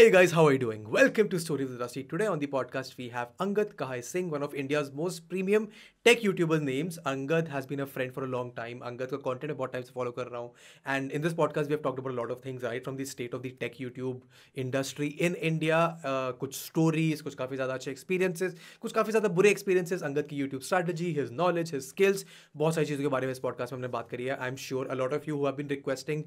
Hey guys, how are you doing? Welcome to Stories with Rusty. Today on the podcast, we have Angad Kahai Singh, one of India's most premium tech YouTuber names. Angad has been a friend for a long time. Angad's content about times follow kar रहा हूँ. And in this podcast, we have talked about a lot of things, right? From the state of the tech YouTube industry in India, uh, kuch stories, kuch kafi ज़्यादा achhe experiences, kuch kafi ज़्यादा bure experiences, Angad ki YouTube strategy, his knowledge, his skills, bahut सारी cheezon ke बारे mein is podcast mein humne baat kari hai. I'm sure a lot of you who have been requesting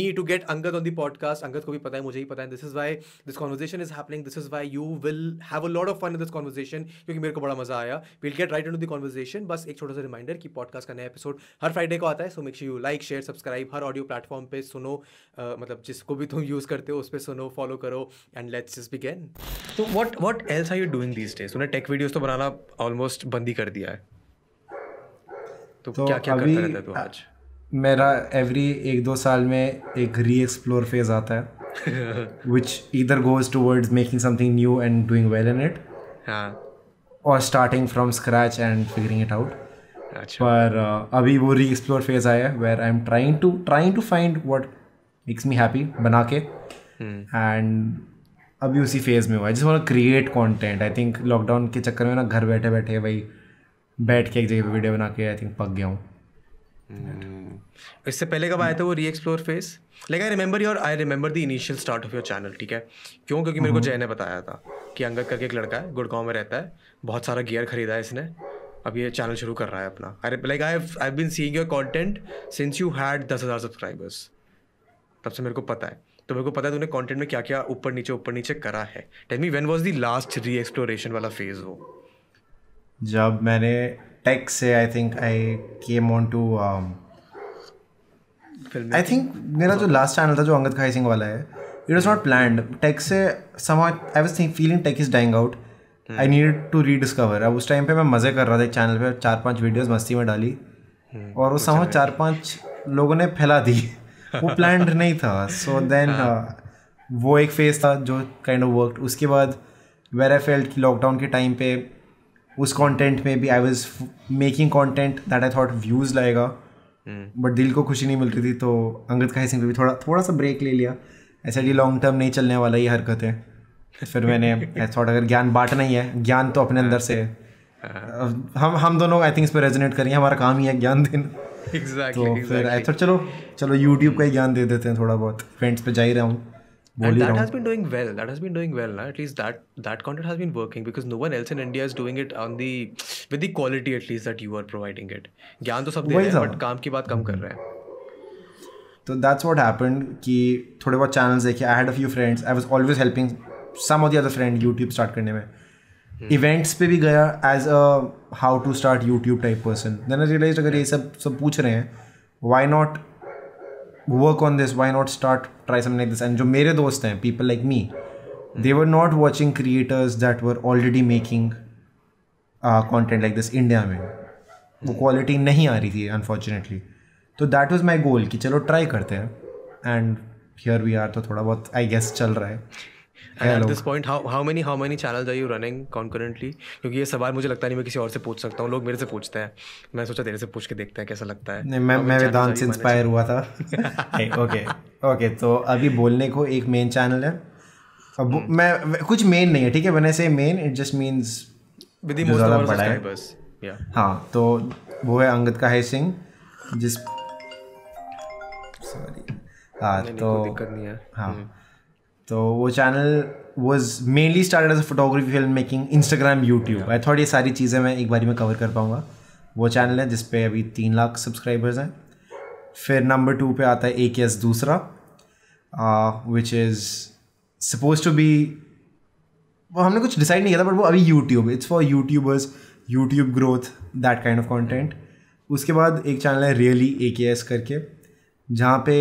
me to get Angad on the podcast, Angad ko bhi pata hai, mujhe hi pata hai. This is why this conversation is happening this is why you will have a lot of fun in this conversation क्योंकि मेरे को बड़ा मजा आया will get right into the conversation बस एक छोटा सा रिमाइंडर कि पॉडकास्ट का नया एपिसोड हर फ्राइडे को आता है so make sure you like share subscribe हर ऑडियो प्लेटफॉर्म पर सुनो मतलब जिसको भी तुम यूज़ करते हो उस पर सुनो फॉलो करो एंड लेट्स जस्ट बिगेन तो what what else are you doing this days उन्हें टेक वीडियोज तो बनाना ऑलमोस्ट बंद ही कर दिया है तो, तो क्या क्या करता रहता है तो आज मेरा एवरी एक दो साल में एक री एक्सप्लोर फेज आता है which either goes towards making something new and doing well in it yeah. और starting from scratch and figuring it out पर uh, अभी वो री एक्सप्लोर फेज आया है where I am trying to trying to find what makes me happy बना के and हम्म। अभी उसी फेज में हुआ है जिस वाला create content I think lockdown के चक्कर में ना घर बैठे बैठे भाई बैठ के एक जगह पर वीडियो बना के आई थिंक पक गया हूँ हम्म। इससे पहले कब आया था वो re explore phase like I remember your I remember the initial start of your channel ठीक है क्यों क्योंकि मेरे को हम्म। जय ने बताया था कि अंगद करके एक लड़का है गुड़गांव में रहता है बहुत सारा गियर खरीदा है इसने अब ये चैनल शुरू कर रहा है अपना I like I I been seeing your content since you had दस हज़ार सब्सक्राइबर्स तब से मेरे को पता है तो मेरे को पता है तुमने कॉन्टेंट में क्या क्या ऊपर नीचे ऊपर नीचे करा है tell me when was the last re exploration वाला फेज वो जब मैंने टेक से I think I came on to film I think मेरा जो लास्ट चैनल था जो अंगद खाई सिंह वाला है it was not plan tech से some I was feeling tech is dying out I need to discover अब उस टाइम पे मैं मज़े कर रहा था एक चैनल पे चार पांच वीडियोस मस्ती में डाली hmm. और उस समय चार पांच लोगों ने फैला दी वो प्लान नहीं था सो देन हाँ। हाँ, वो एक फेज था जो काइंड ऑफ वर्क उसके बाद वेर आई फेल्ट लॉकडाउन के टाइम पे उस कंटेंट में भी I was making content that I thought views लाएगा हम्म। बट दिल को खुशी नहीं मिल रही थी तो अंगद का सिंह भी थोड़ा थोड़ा सा ब्रेक ले लिया ऐसा कि लॉन्ग टर्म नहीं चलने वाला ये हरकत है फिर मैंने थोड़ा अगर ज्ञान बांटना ही है ज्ञान तो अपने अंदर से हाँ। हम हम दोनों आई थिंक इस पर रेजोनेट करेंगे हमारा काम ही है ज्ञान देना exactly, तो exactly. फिर आई थॉट चलो चलो यूट्यूब का ही ज्ञान दे देते हैं थोड़ा बहुत फ्रेंड्स पे जा ही रहा हूँ and that has been doing well. That has been doing well. Na? At least that that content has been working because no one else in India is doing it on the with the quality at least that you are providing it. ज्ञान तो सब दे रहे हैं but काम की बात कम कर रहे हैं तो दैट्स वॉट हैपन कि थोड़े बहुत चैनल्स देखे I had a few friends I was always helping some of the other friend YouTube start करने में इवेंट्स पे भी गया as a how to start YouTube type person then I realise अगर ये सब सब पूछ रहे हैं why not work on this why not start try something like this and jo mere dost hain people like me they were not watching creators that were already making uh, content like this India में वो quality नहीं आ रही थी unfortunately तो that was my goal कि चलो try करते हैं एंड हियर वी आर तो थोड़ा बहुत आई गेस चल रहा है at this point how how many how many channels are you running concurrently क्योंकि ये सवाल मुझे लगता नहीं मैं किसी और से पूछ सकता हूँ लोग मेरे से पूछते हैं मैं सोचा तेरे से पूछ के देखते हैं कैसा लगता है नहीं मैं मैं वेदांत से इंस्पायर हुआ था ओके ओके तो अभी बोलने को एक मेन चैनल है अब hmm. मैं कुछ मेन नहीं है ठीक है वन से main it just means with the most बड़ा बस हाँ तो वो है अंगद का है सिंह जिस सॉरी हाँ तो दिक्कत नहीं है हाँ hmm. तो वो channel was mainly started as a photography film making Instagram YouTube I thought ये सारी चीज़ें मैं एक बारी में कवर कर पाऊँगा वो चैनल है जिसपे अभी तीन लाख सब्सक्राइबर्स हैं फिर नंबर टू पे आता है ए के एस दूसरा which is suppose to be वो हमने कुछ डिसाइड नहीं किया था बट वो अभी YouTube it's for YouTubers YouTube growth that kind of content उसके बाद एक चैनल है रियली ए के एस करके जहाँ पे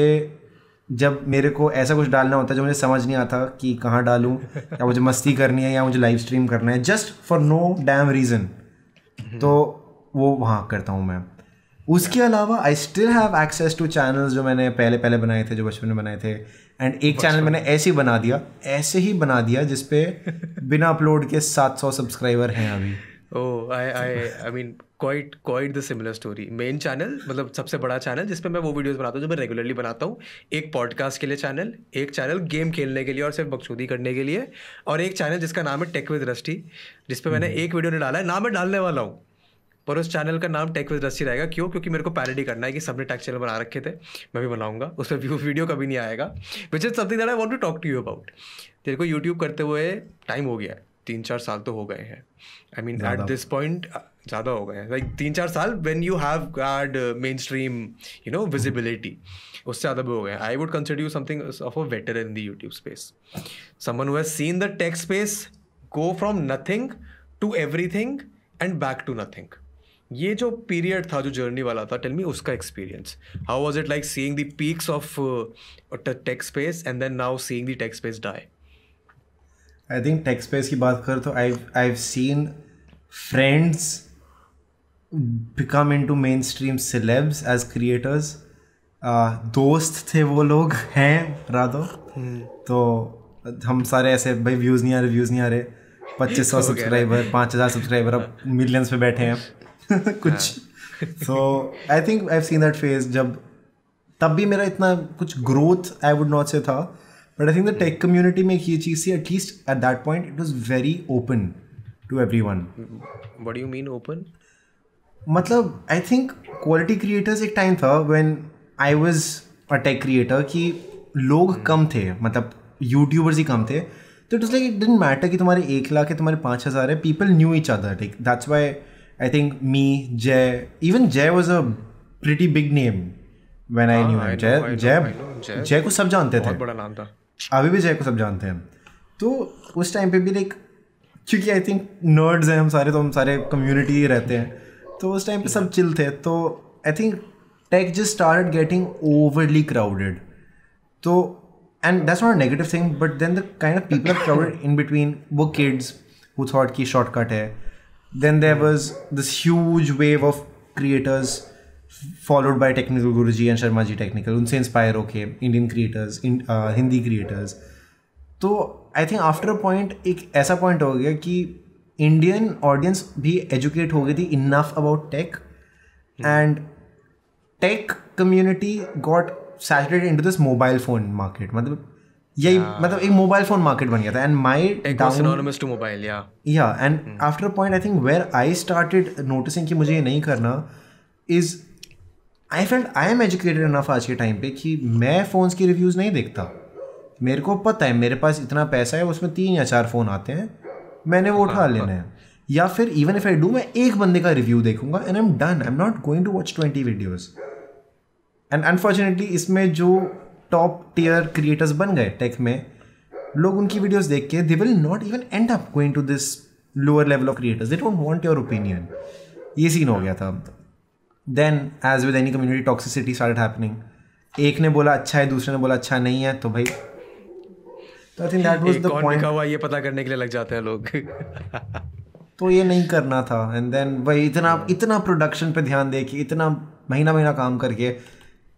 जब मेरे को ऐसा कुछ डालना होता है जो मुझे समझ नहीं आता कि कहाँ डालूँ या मुझे मस्ती करनी है या मुझे लाइव स्ट्रीम करना है just for no damn reason तो वो वहाँ करता हूँ मैं उसके अलावा I still have access to channels जो मैंने पहले पहले बनाए थे जो बचपन में बनाए थे एंड एक चैनल मैंने ऐसे ही बना दिया ऐसे ही बना दिया जिसपे बिना अपलोड के 700 सब्सक्राइबर हैं अभी oh I I I mean quite quite the similar story main channel मतलब सबसे बड़ा चैनल जिसपे मैं वो वीडियोस बनाता हूँ जो मैं रेगुलरली बनाता हूँ एक पॉडकास्ट के लिए चैनल एक चैनल गेम खेलने के लिए और सिर्फ बकचोदी करने के लिए और एक चैनल जिसका नाम है टेक विद रस्टी जिसपे मैंने hmm. एक वीडियो नहीं डाला है ना मैं डालने वाला हूँ पर उस चैनल का नाम टेक विद रस्टी रहेगा क्यों क्योंकि मेरे को पैरडी करना है कि सबने टेक चैनल बना रखे थे मैं भी बनाऊंगा उस पर व्यू वीडियो कभी नहीं आएगा which is something that I want to talk to you about तेरे को यूट्यूब करते हुए टाइम हो गया है तीन चार साल तो हो गए हैं I mean at this point ज़्यादा हो गए हैं लाइक तीन चार साल when you have guard mainstream you know visibility उससे ज़्यादा भी हो गए I would consider you something of a veteran in the YouTube space someone who has seen the tech space go from nothing to everything and back to nothing ये जो period था जो journey वाला था tell me उसका experience how was it like seeing the peaks of tech space and then now seeing the tech space die I think tech's space की बात कर तो I I have seen friends become into mainstream celebs as creators दोस्त थे वो लोग हैं राधो हम्म। तो हम सारे ऐसे भाई व्यूज़ नहीं आ रहे व्यूज़ नहीं आ रहे पच्चीस सौ सब्सक्राइबर पाँच हज़ार सब्सक्राइबर अब मिलियंस पे बैठे हैं कुछ so I think I seen that phase जब तब भी मेरा इतना कुछ growth I would not say था but I think the tech community में एक ये चीज़ थी at least at that point it was very open to everyone what you mean open मतलब आई थिंक क्वालिटी क्रिएटर्स एक टाइम था when I was a tech creator कि लोग hmm. कम थे मतलब यूट्यूबर्स ही कम थे तो it is like it didn't matter कि तुम्हारे एक लाख है तुम्हारे पाँच हज़ार है people knew each other like that's why I think me Jay even Jay was a pretty big name when I knew Jay Jay जय को सब जानते थे बड़ा नाम था अभी भी जय को सब जानते हैं तो उस टाइम पे भी लाइक क्योंकि आई थिंक नर्ड्स हैं हम सारे तो हम सारे कम्युनिटी ही रहते हैं तो उस टाइम पे सब चिल थे तो I think tech just start getting overly crowded तो and that's not negative thing but then the kind of people are crowded in between वो किड्स हु थॉट की शॉर्टकट है then there was this huge wave of creators followed by technical Guru ji and Sharma ji technical उनसे inspire होके Indian creators Hindi creators तो I think after a point एक ऐसा point हो गया कि इंडियन ऑडियंस भी एजुकेट हो गई थी enough about tech and tech community got saturated to this mobile phone market मतलब यही मतलब एक मोबाइल फोन मार्केट बन गया था एंड माई टू मोबाइल या and after a point I think where I started noticing कि मुझे ये नहीं करना is I felt I am educated enough आज के टाइम पे कि मैं फ़ोन्स की रिव्यूज़ नहीं देखता मेरे को पता है मेरे पास इतना पैसा है उसमें तीन या चार फ़ोन आते हैं मैंने वो उठा हाँ, लेने हाँ। हैं या फिर इवन इफ आई डू मैं एक बंदे का रिव्यू देखूंगा and I am done I am not going to watch twenty videos and unfortunately इसमें जो टॉप टीयर क्रिएटर्स बन गए टेक में लोग उनकी वीडियोज़ देख के they will not even end up going to this lower level of creators they don't want your opinion ये सीन हो गया था then as with any community toxicity start happening एक ने बोला अच्छा है दूसरे ने बोला अच्छा नहीं है तो भाई तो I think that was the point हुआ ये पता करने के लिए लग जाते हैं लोग तो ये नहीं करना था एंड देन भाई इतना इतना प्रोडक्शन पे ध्यान दे कि इतना महीना महीना काम करके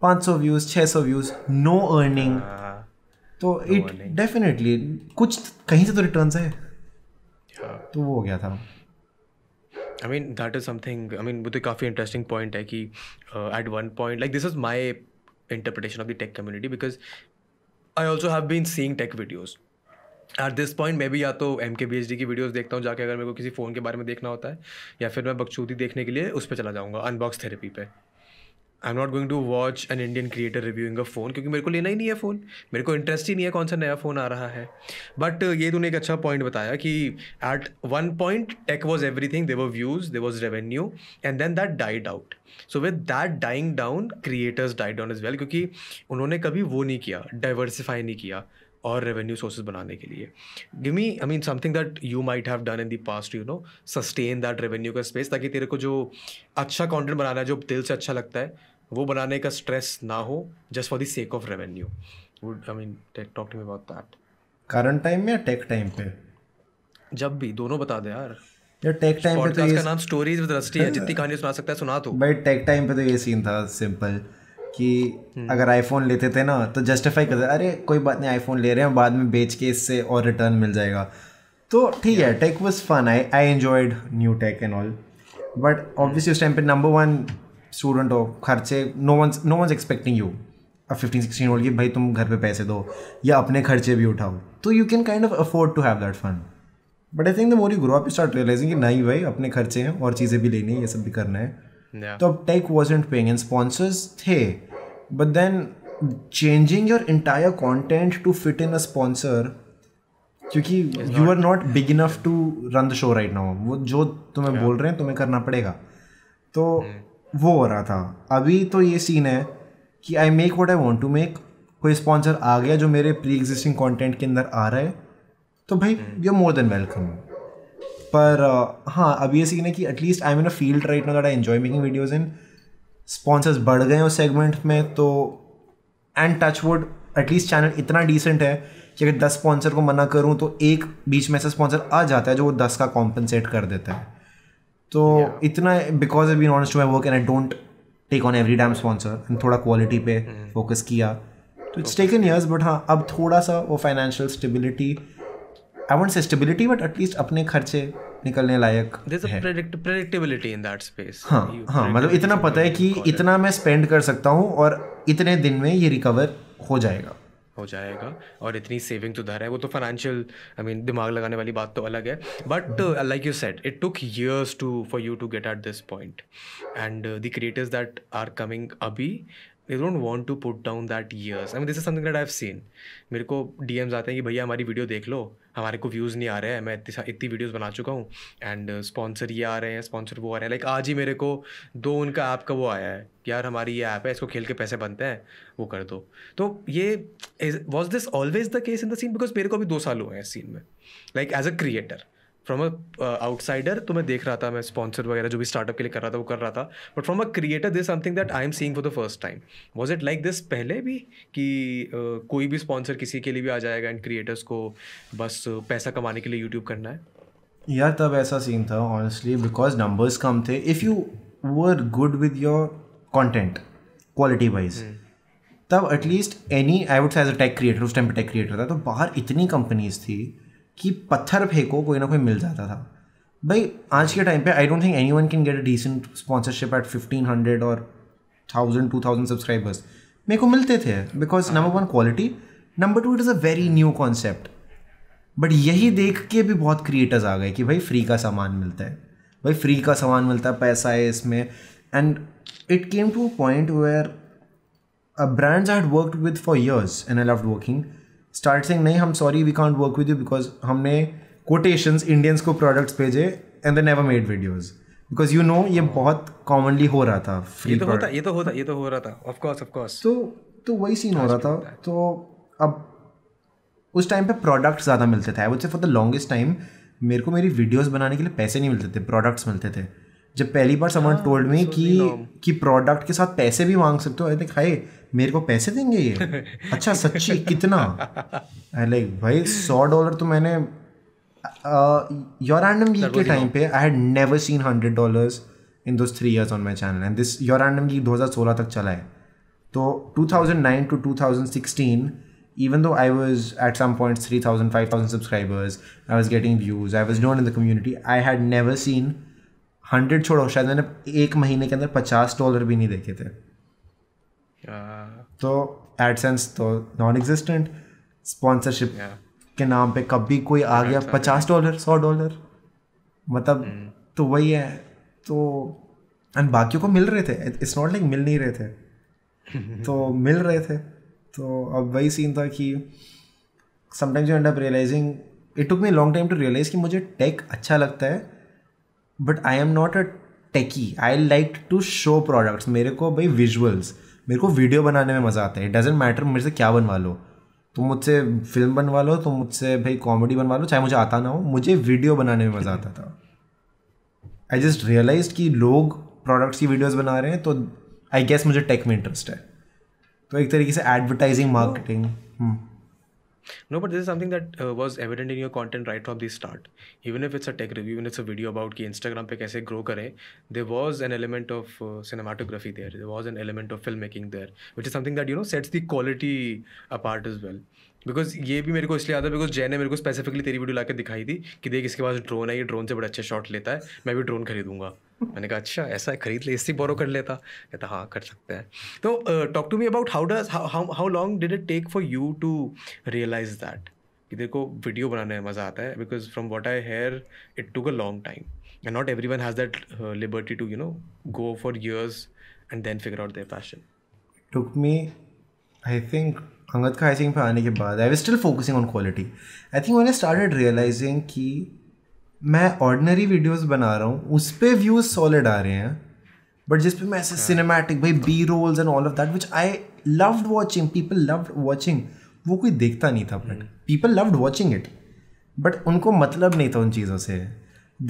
500 व्यूज 600 व्यूज नो अर्निंग तो इट डेफिनेटली कुछ कहीं से तो रिटर्न्स है तो वो हो गया था I mean that is something I mean वो तो काफ़ी इंटरेस्टिंग पॉइंट है कि at one point like this is my interpretation of the tech community because I also have been seeing tech videos at this point मैं भी या तो M K B H D की वीडियोज़ देखता हूँ जाके अगर मेरे को किसी फ़ोन के बारे में देखना होता है या फिर मैं बखचूती देखने के लिए उस पर चला जाऊँगा अनबॉक्स थेरेपी पे I am not going to watch an Indian creator reviewing a phone क्योंकि मेरे को लेना ही नहीं है फ़ोन मेरे को इंटरेस्ट ही नहीं है कौन सा नया फ़ोन आ रहा है बट uh, ये तूने एक अच्छा पॉइंट बताया कि at one point tech was everything they were views they was revenue and then that died out so with that dying down creators died down is well क्योंकि उन्होंने कभी वो नहीं किया डाइवर्सिफाई नहीं किया और रेवेन्यू सोर्सेज बनाने के लिए give me I mean something that you might have done in the past you know sustain that revenue का स्पेस ताकि तेरे को जो अच्छा कंटेंट बनाना है जो दिल से अच्छा लगता है वो बनाने का स्ट्रेस ना हो just for the sake of revenue would I mean talk to me about that current time में या टेक टाइम पे जब भी दोनों बता दे यार यार टेक टाइम पे तो ये का नाम स्टोरीज विद रस्टी है जितनी कहानी सुना सकता है सुना तो भाई टेक टाइम पे तो ये सीन था सिंपल कि हम्म. अगर आईफोन लेते थे ना तो जस्टिफाई करते अरे कोई बात नहीं आईफोन ले रहे हैं बाद में बेच के इससे और रिटर्न मिल जाएगा तो ठीक है tech was fun I I enjoyed new tech and all but obviously उस टाइम पे नंबर वन स्टूडेंट हो खर्चे no one no one expecting you अब फिफ्टीन सिक्सटीन ओल्ड की भाई तुम घर पे पैसे दो या अपने खर्चे भी उठाओ तो you can kind of afford to have that fund but I think the more you grow up start realizing कि नहीं भाई अपने खर्चे हैं और चीज़ें भी लेनी है ये सब भी करना है yeah. तो अब tech was and paying and sponsors थे but then changing your entire content to fit in a sponsor क्योंकि you are not big enough to run the show right now वो जो तुम्हें yeah. बोल रहे हैं तुम्हें करना पड़ेगा तो hmm. वो हो रहा था अभी तो ये सीन है कि I make what I want to make कोई स्पॉन्सर आ गया जो मेरे प्री एग्जिस्टिंग कॉन्टेंट के अंदर आ रहा है तो भाई you are more than welcome पर uh, हाँ अभी ये सीन है कि at least I mean a field right no I enjoy making videos इन स्पॉन्सर्स बढ़ गए हैं उस सेगमेंट में तो and touch wood at least channel इतना डिसेंट है कि अगर दस स्पॉन्सर को मना करूँ तो एक बीच में से स्पॉन्सर आ जाता है जो वो दस का कॉम्पनसेट कर देता है तो इतना because I been honest to my work and I don't take on every damn sponsor and थोड़ा क्वालिटी पे फोकस mm. किया तो इट्स टेकन ईयर्स बट हाँ अब थोड़ा सा वो financial stability I want say stability but at least अपने खर्चे निकलने लायक प्रेडिक्टेबिलिटी इन दैट स्पेस हाँ हाँ मतलब इतना पता है कि इतना मैं स्पेंड कर सकता हूँ और इतने दिन में ये रिकवर हो जाएगा हो जाएगा और इतनी सेविंग तो धर है वो तो फाइनेंशियल आई मीन दिमाग लगाने वाली बात तो अलग है but like you set it took years to for you to get at this point and the creators that are coming अभी they don't want to put down that years I mean this is something that I have seen मेरे को D Ms आते हैं कि भैया हमारी video देख लो हमारे को व्यूज़ नहीं आ रहे हैं मैं इतनी इतनी वीडियोज़ बना चुका हूँ एंड स्पॉन्सर uh, ये आ रहे हैं स्पॉन्सर वो आ रहे हैं लाइक आज ही मेरे को दो उनका ऐप का वो आया है यार हमारी ये ऐप है इसको खेल के पैसे बनते हैं वो कर दो तो ये was this always the case in the scene because मेरे को अभी दो साल हुए हैं इस सीन में like as a creator from a outsider तो मैं देख रहा था मैं स्पॉन्सर वगैरह जो भी स्टार्टअप के लिए कर रहा था वो कर रहा था but from a creator this something that I am seeing for the first time was it like this पहले भी कि uh, कोई भी स्पॉन्सर किसी के लिए भी आ जाएगा एंड क्रिएटर्स को बस uh, पैसा कमाने के लिए यूट्यूब करना है यार तब ऐसा सीन था ऑनेस्टली बिकॉज नंबर्स कम थे if you were good with your content quality wise तब at least any I would as a tech creator उस टाइम पर टेक क्रिएटर था तो बाहर इतनी कंपनीज थी कि पत्थर फेंको कोई ना कोई मिल जाता था भाई आज के टाइम पे I don't think any one can get a decent sponsorship at fifteen hundred और थाउजेंड टू थाउजेंड सब्सक्राइबर्स मेरे को मिलते थे because number one quality number two it is a very new concept but यही देख के भी बहुत क्रिएटर्स आ गए कि भाई फ्री का सामान मिलता है भाई फ्री का सामान मिलता है पैसा है इसमें and it came to a point where brands I had worked with for years and I love working start सिंह नहीं हम sorry we can't work with you because हमने कोटेशंस इंडियंस को प्रोडक्ट्स भेजे and they never made videos because you know ये बहुत commonly हो रहा था फ्री ये तो होता ये तो होता ये तो हो रहा था ऑफ कोर्स ऑफ कोर्स तो तो वही सीन हो रहा था तो अब उस टाइम पे प्रोडक्ट्स ज़्यादा मिलते थे I would say for the longest time मेरे को मेरी वीडियोस बनाने के लिए पैसे नहीं मिलते थे प्रोडक्ट्स मिलते थे जब पहली बार समवन टोल्ड मी कि कि प्रोडक्ट के साथ पैसे भी मांग सकते हो आई थिंक हाय मेरे को पैसे देंगे ये अच्छा सच्ची कितना आई लाइक भाई सौ डॉलर तो मैंने योर रैंडम लीग के टाइम पे I had never seen hundred dollars in those three years on my channel and this your random हज़ार सोलह तक चला है तो two thousand nine to two thousand 2016 even though I was at some points 3,000, 5,000 subscribers, I was getting views, I was known in the community, I had never seen hundred छोड़ो शायद मैंने एक महीने के अंदर पचास डॉलर भी नहीं देखे थे तो एडसेंस तो नॉन एग्जिस्टेंट स्पॉन्सरशिप के नाम पे कभी कोई आ गया अच्छा। पचास डॉलर सौ डॉलर मतलब हम्म। तो वही है तो एंड बाकियों को मिल रहे थे इट्स नॉट लाइक मिल नहीं रहे थे तो मिल रहे थे तो अब वही सीन था कि sometimes you end up realizing it took me long time to realize कि मुझे टेक अच्छा लगता है but I am not a techie I like to show products मेरे को भाई विजुअल्स मेरे को वीडियो बनाने में मज़ा आता है इट डजेंट मैटर मेरे से क्या बनवा लो तुम मुझसे फिल्म बनवा लो तुम मुझसे भाई कॉमेडी बनवा लो चाहे मुझे आता ना हो मुझे वीडियो बनाने में मज़ा आता था आई जस्ट रियलाइज कि लोग प्रोडक्ट्स की वीडियोज़ बना रहे हैं तो आई गेस मुझे टेक में इंटरेस्ट है तो एक तरीके से advertising hmm. Marketing No, but this is something that uh, was evident in your content right from the start. Even if it's a tech review, even if it's a video about कि Instagram पे कैसे grow करें, there was an element of uh, cinematography there. There was an element of filmmaking there, which is something that you know sets the quality apart as well. Because ये भी मेरे को इसलिए आता है बिकॉज जय ने मेरे को स्पेसिफिकली तेरी वीडियो ला दिखाई थी कि देख इसके पास ड्रोन है ये ड्रोन से बड़ा अच्छा शॉट लेता है मैं भी ड्रोन खरीदूंगा मैंने कहा अच्छा ऐसा है खरीद ले इससे बोरो कर लेता कहता हाँ कर सकते हैं तो talk to me about how does how long did it take for you to realize that कि देखो को वीडियो बनाने में मज़ा आता है because from what I hear it took a long time and not every one has that liberty to you know go for years and then figure out their passion took me I think Angad का think पे आने के बाद आई we still focusing on quality I think मैंने started realizing की मैं ordinary videos बना रहा हूँ उस पर व्यूज सॉलिड आ रहे हैं बट जिस पे मैं ऐसे सिनेमैटिक भाई B rolls and all of that which I loved watching people loved watching वो कोई देखता नहीं था but people loved watching it but उनको मतलब नहीं था उन चीज़ों से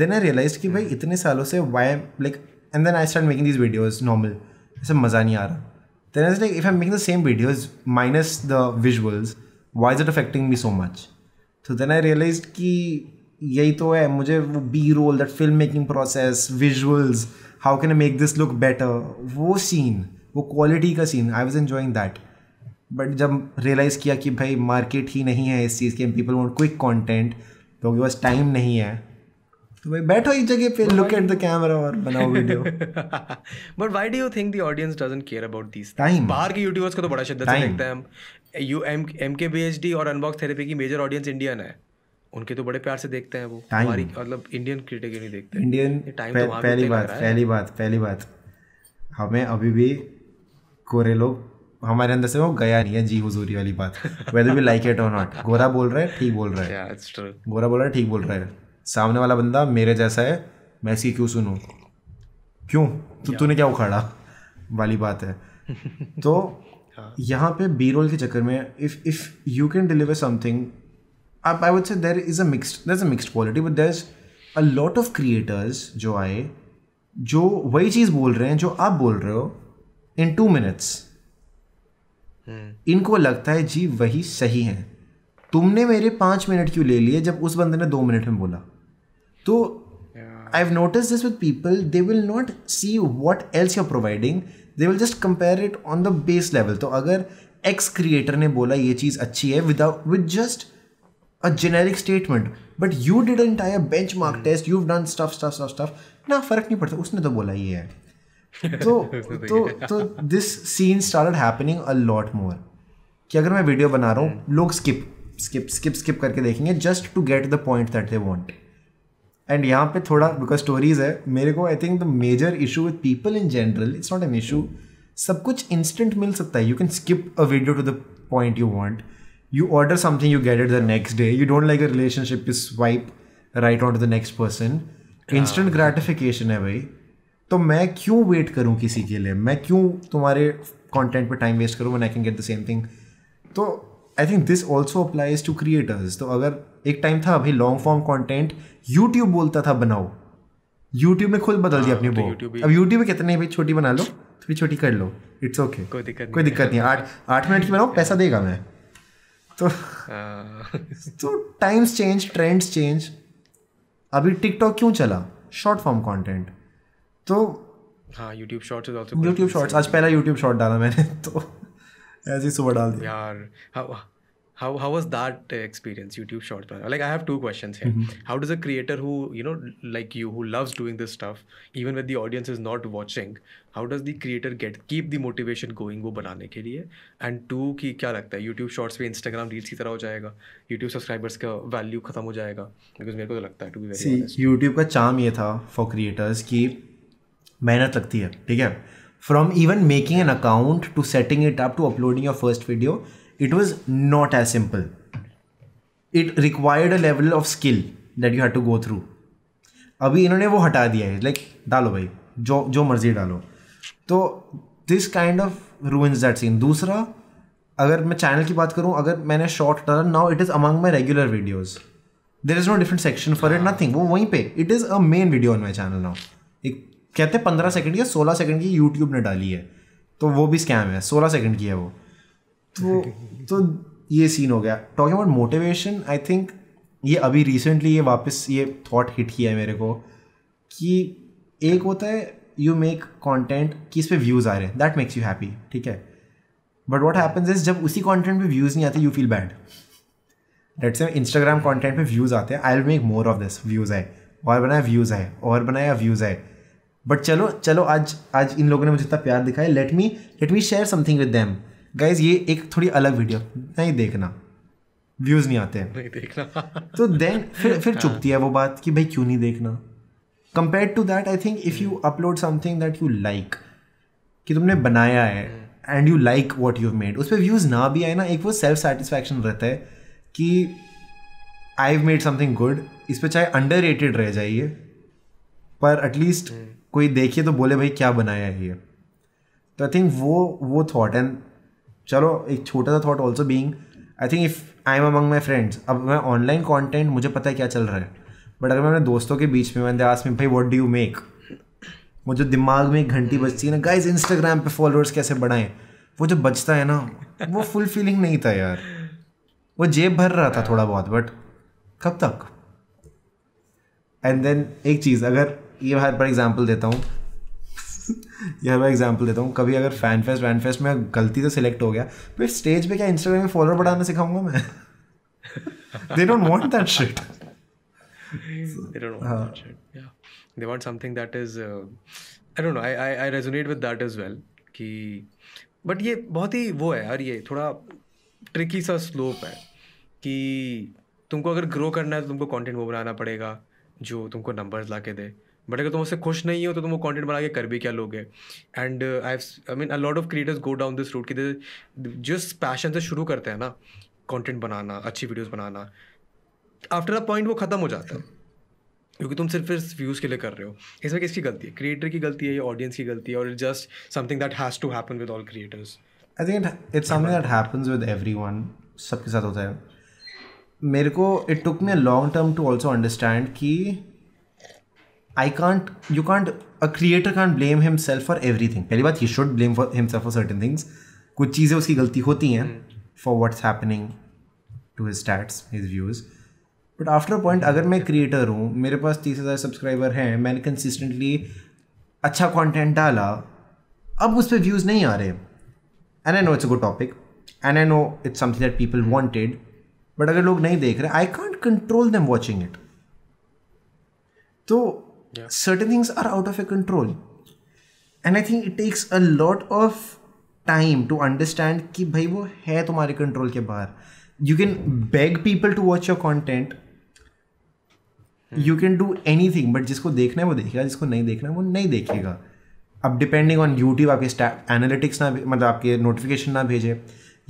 देन आई रियलाइज कि भाई hmm. इतने सालों से why like and then I start making this videos normal ऐसे मज़ा नहीं आ रहा then is like if I making the same videos minus the visuals why is it affecting me so much तो देन आई रियलाइज कि यही तो है मुझे वो B roll that film making process visuals how can I make this look better वो scene वो quality का scene I was enjoying that but जब रियलाइज़ किया कि भाई मार्केट ही नहीं है इस चीज़ के पीपल वॉन्ट क्विक कॉन्टेंट तो उनके पास टाइम नहीं है तो भाई बैठो एक जगह पे लुक एट द कैमरा और बनाओ video but why do you think the audience doesn't care about this time बाहर के यूट्यूबर्स को तो बड़ा शिद्दत से देखते हैं हम you M M K B H D और अनबॉक्स थेरेपी की मेजर ऑडियंस इंडियन है उनके तो बड़े प्यार से देखते हैं वो हमारी मतलब इंडियन क्रिकेट ही नहीं देखते इंडियन टाइम पह, तो पहली बात पहली बात पहली बात हमें अभी भी कोरे लोग हमारे अंदर से वो गया नहीं है जी हुजूरी वाली बात वेदर वी लाइक इट और नॉट गोरा बोल रहा है ठीक बोल रहा है गोरा बोल रहा है ठीक बोल रहा है सामने वाला बंदा मेरे जैसा है मैं इसकी क्यों सुनूँ क्यों तो तूने क्या उखाड़ा वाली बात है तो हाँ। यहाँ पे बी रोल के चक्कर में if if you can deliver something अब I would say there is a mixed there is a mixed quality but there is a lot of creators जो आए जो वही चीज़ बोल रहे हैं जो आप बोल रहे हो इन टू मिनट्स इनको लगता है जी वही सही है तुमने मेरे पाँच मिनट क्यों ले लिए जब उस बंदे ने दो मिनट में बोला तो I have notice this with people they will not see what else you are providing they will just compare it on the base level तो अगर एक्स क्रिएटर ने बोला ये चीज़ अच्छी है without with just a generic statement but you did an entire benchmark hmm. test you've done stuff stuff stuff stuff ना फर्क नहीं पड़ता उसने तो बोला ये है तो तो तो this scene started happening a lot more कि अगर मैं वीडियो बना रहा हूँ hmm. लोग स्किप स्किप स्किप स्किप करके देखेंगे just to get the point that they want and यहाँ पे थोड़ा बिकॉज स्टोरीज है मेरे को I think the major issue with people in general it's not an issue सब कुछ इंस्टेंट मिल सकता है you can skip a video to the point you want you order something you get it the next day you don't like a relationship you swipe right on to the next person instant gratification है भाई तो मैं क्यों wait करूं किसी के लिए मैं क्यों तुम्हारे कंटेंट पे टाइम वेस्ट करूं when I can get the same thing तो I think this also applies to creators तो अगर एक टाइम था अभी लॉन्ग फॉर्म कंटेंट यूट्यूब बोलता था बनाओ यूट्यूब ने खुद बदल दिया हाँ, अपनी तो अब यूट्यूब में कितने भाई छोटी बना लो थोड़ी छोटी कर लो इट्स ओके कोई दिक्कत कोई दिक्कत नहीं आठ आठ मिनट की बनाओ पैसा देगा मैं तो हाँ। तो टाइम्स चेंज ट्रेंड्स चेंज अभी टिकटॉक क्यों चला शॉर्ट फॉर्म कंटेंट तो हाँ YouTube shorts is YouTube shorts आज पहला यूट्यूब शॉर्ट डाला मैंने तो ऐसे ही सुबह डाल दिया यार हाँ, how how was that experience youtube short like i have two questions here mm-hmm. how does a creator who you know like you who loves doing this stuff even when the audience is not watching how does the creator get keep the motivation going wo banane ke liye and two ki kya lagta hai youtube shorts pe instagram reels ki tarah ho jayega youtube subscribers ka value khatam ho jayega because mere ko to lagta hai to be very See, honest youtube ka charm ye tha for creators ki mehnat lagti hai theek hai from even making an account to setting it up to uploading your first video it was not as simple it required a level of skill that you had to go through अभी इन्होंने वो हटा दिया है like डालो भाई जो जो मर्जी डालो तो this kind of ruins that scene दूसरा अगर मैं चैनल की बात करूँ अगर मैंने शॉर्ट डाला now it is among my regular videos there is no different section for it nothing वो वहीं पे it is a main video on my channel now एक कहते हैं पंद्रह सेकेंड या सोलह सेकेंड की यूट्यूब ने डाली है तो वो भी स्कैम है सोलह सेकेंड की है वो तो तो ये सीन हो गया talking about motivation I think ये अभी रिसेंटली ये वापस ये थॉट हिट किया है मेरे को कि एक होता है यू मेक कॉन्टेंट कि इस पर व्यूज़ आ रहे हैं दैट मेक्स यू हैप्पी ठीक है बट वॉट हैपन्स इज जब उसी कॉन्टेंट पर व्यूज़ नहीं आते यू फील बैड डेट से इंस्टाग्राम कॉन्टेंट पे व्यूज़ आते हैं I will make more of this views आए और बनाया व्यूज़ आए और बनाया व्यूज़ आए बट चलो चलो आज आज इन लोगों ने मुझे इतना प्यार दिखाया let me let me share something with them guys ये एक थोड़ी अलग वीडियो नहीं देखना व्यूज नहीं आते हैं नहीं देखना तो देन फिर फिर चुपती है वो बात कि भाई क्यों नहीं देखना compare to that I think if you upload something that you like कि तुमने बनाया है and you like what you made उस पर व्यूज़ ना भी आए ना एक वो सेल्फ सेटिस्फैक्शन रहता है कि I have made something good इस पर चाहे अंडर रेटेड रह जाइए पर एटलीस्ट hmm. कोई देखिए तो बोले भाई क्या बनाया है ये तो आई थिंक वो वो थाट एंड चलो एक छोटा सा thought also being I think if I am among my friends अब मैं ऑनलाइन कॉन्टेंट मुझे पता है क्या चल रहा है बट अगर मैं अपने दोस्तों के बीच में मैं में भाई वॉट डू यू मेक मुझे दिमाग में एक घंटी बचती है ना गाइज इंस्टाग्राम पे फॉलोअर्स कैसे बढ़ाएं वो जो बचता है ना वो फुल फीलिंग नहीं था यार वो जेब भर रहा था थोड़ा बहुत बट कब तक एंड देन एक चीज़ अगर ये हर पर एग्जाम्पल देता हूँ यार मैं एग्जाम्पल देता हूँ कभी अगर फैन फेस्ट वैन फेस्ट में गलती से सिलेक्ट हो गया तो फिर स्टेज पे क्या इंस्टाग्राम में फॉलोअर बढ़ाना सिखाऊंगा मैं they don't want that shit they don't want that हाँ। that shit. Yeah, they want something that is, uh, I don't know. कि बट ये बहुत ही वो है यार ये थोड़ा ट्रिकी सा स्लोप है कि तुमको अगर ग्रो करना है तो तुमको कंटेंट वो बनाना पड़ेगा जो तुमको नंबर्स ला के दे बट अगर तुम उससे खुश नहीं हो तो तुम वो कंटेंट बना के कर भी क्या लोगे and I I mean a lot of creators go down this route कि जिस पैशन से शुरू करते हैं ना कंटेंट बनाना अच्छी वीडियोस बनाना आफ्टर अ पॉइंट वो ख़त्म हो जाता है क्योंकि तुम सिर्फ इस व्यूज़ के लिए कर रहे हो इसमें किसकी गलती है क्रिएटर की गलती है या ऑडियंस की गलती है और it just something that has to happen with all creators I think it's something that happens with everyone सबके साथ होता है मेरे को it took me long term to also understand कि I can't you can't a creator can't blame himself for everything पहली बात he should blame for himself for certain things कुछ चीज़ें उसकी गलती होती हैं for what's happening to his stats his views but after point अगर मैं क्रिएटर हूँ मेरे पास तीस हज़ार सब्सक्राइबर हैं मैंने कंसिस्टेंटली अच्छा कॉन्टेंट डाला अब उस पर व्यूज़ नहीं आ रहे and I know it's a good topic and I know it's something that people wanted but अगर लोग नहीं देख रहे I can't control them watching it तो yeah. certain things are out of your control and i think it takes a lot of time to understand कि भाई वो है तुम्हारे कंट्रोल के बाहर you can beg people to watch your content you can do anything but जिसको देखना है वो देखेगा जिसको नहीं देखना है वो नहीं देखेगा अब डिपेंडिंग ऑन यूट्यूब आपके एनालिटिक्स ना मतलब आपके नोटिफिकेशन ना भेजे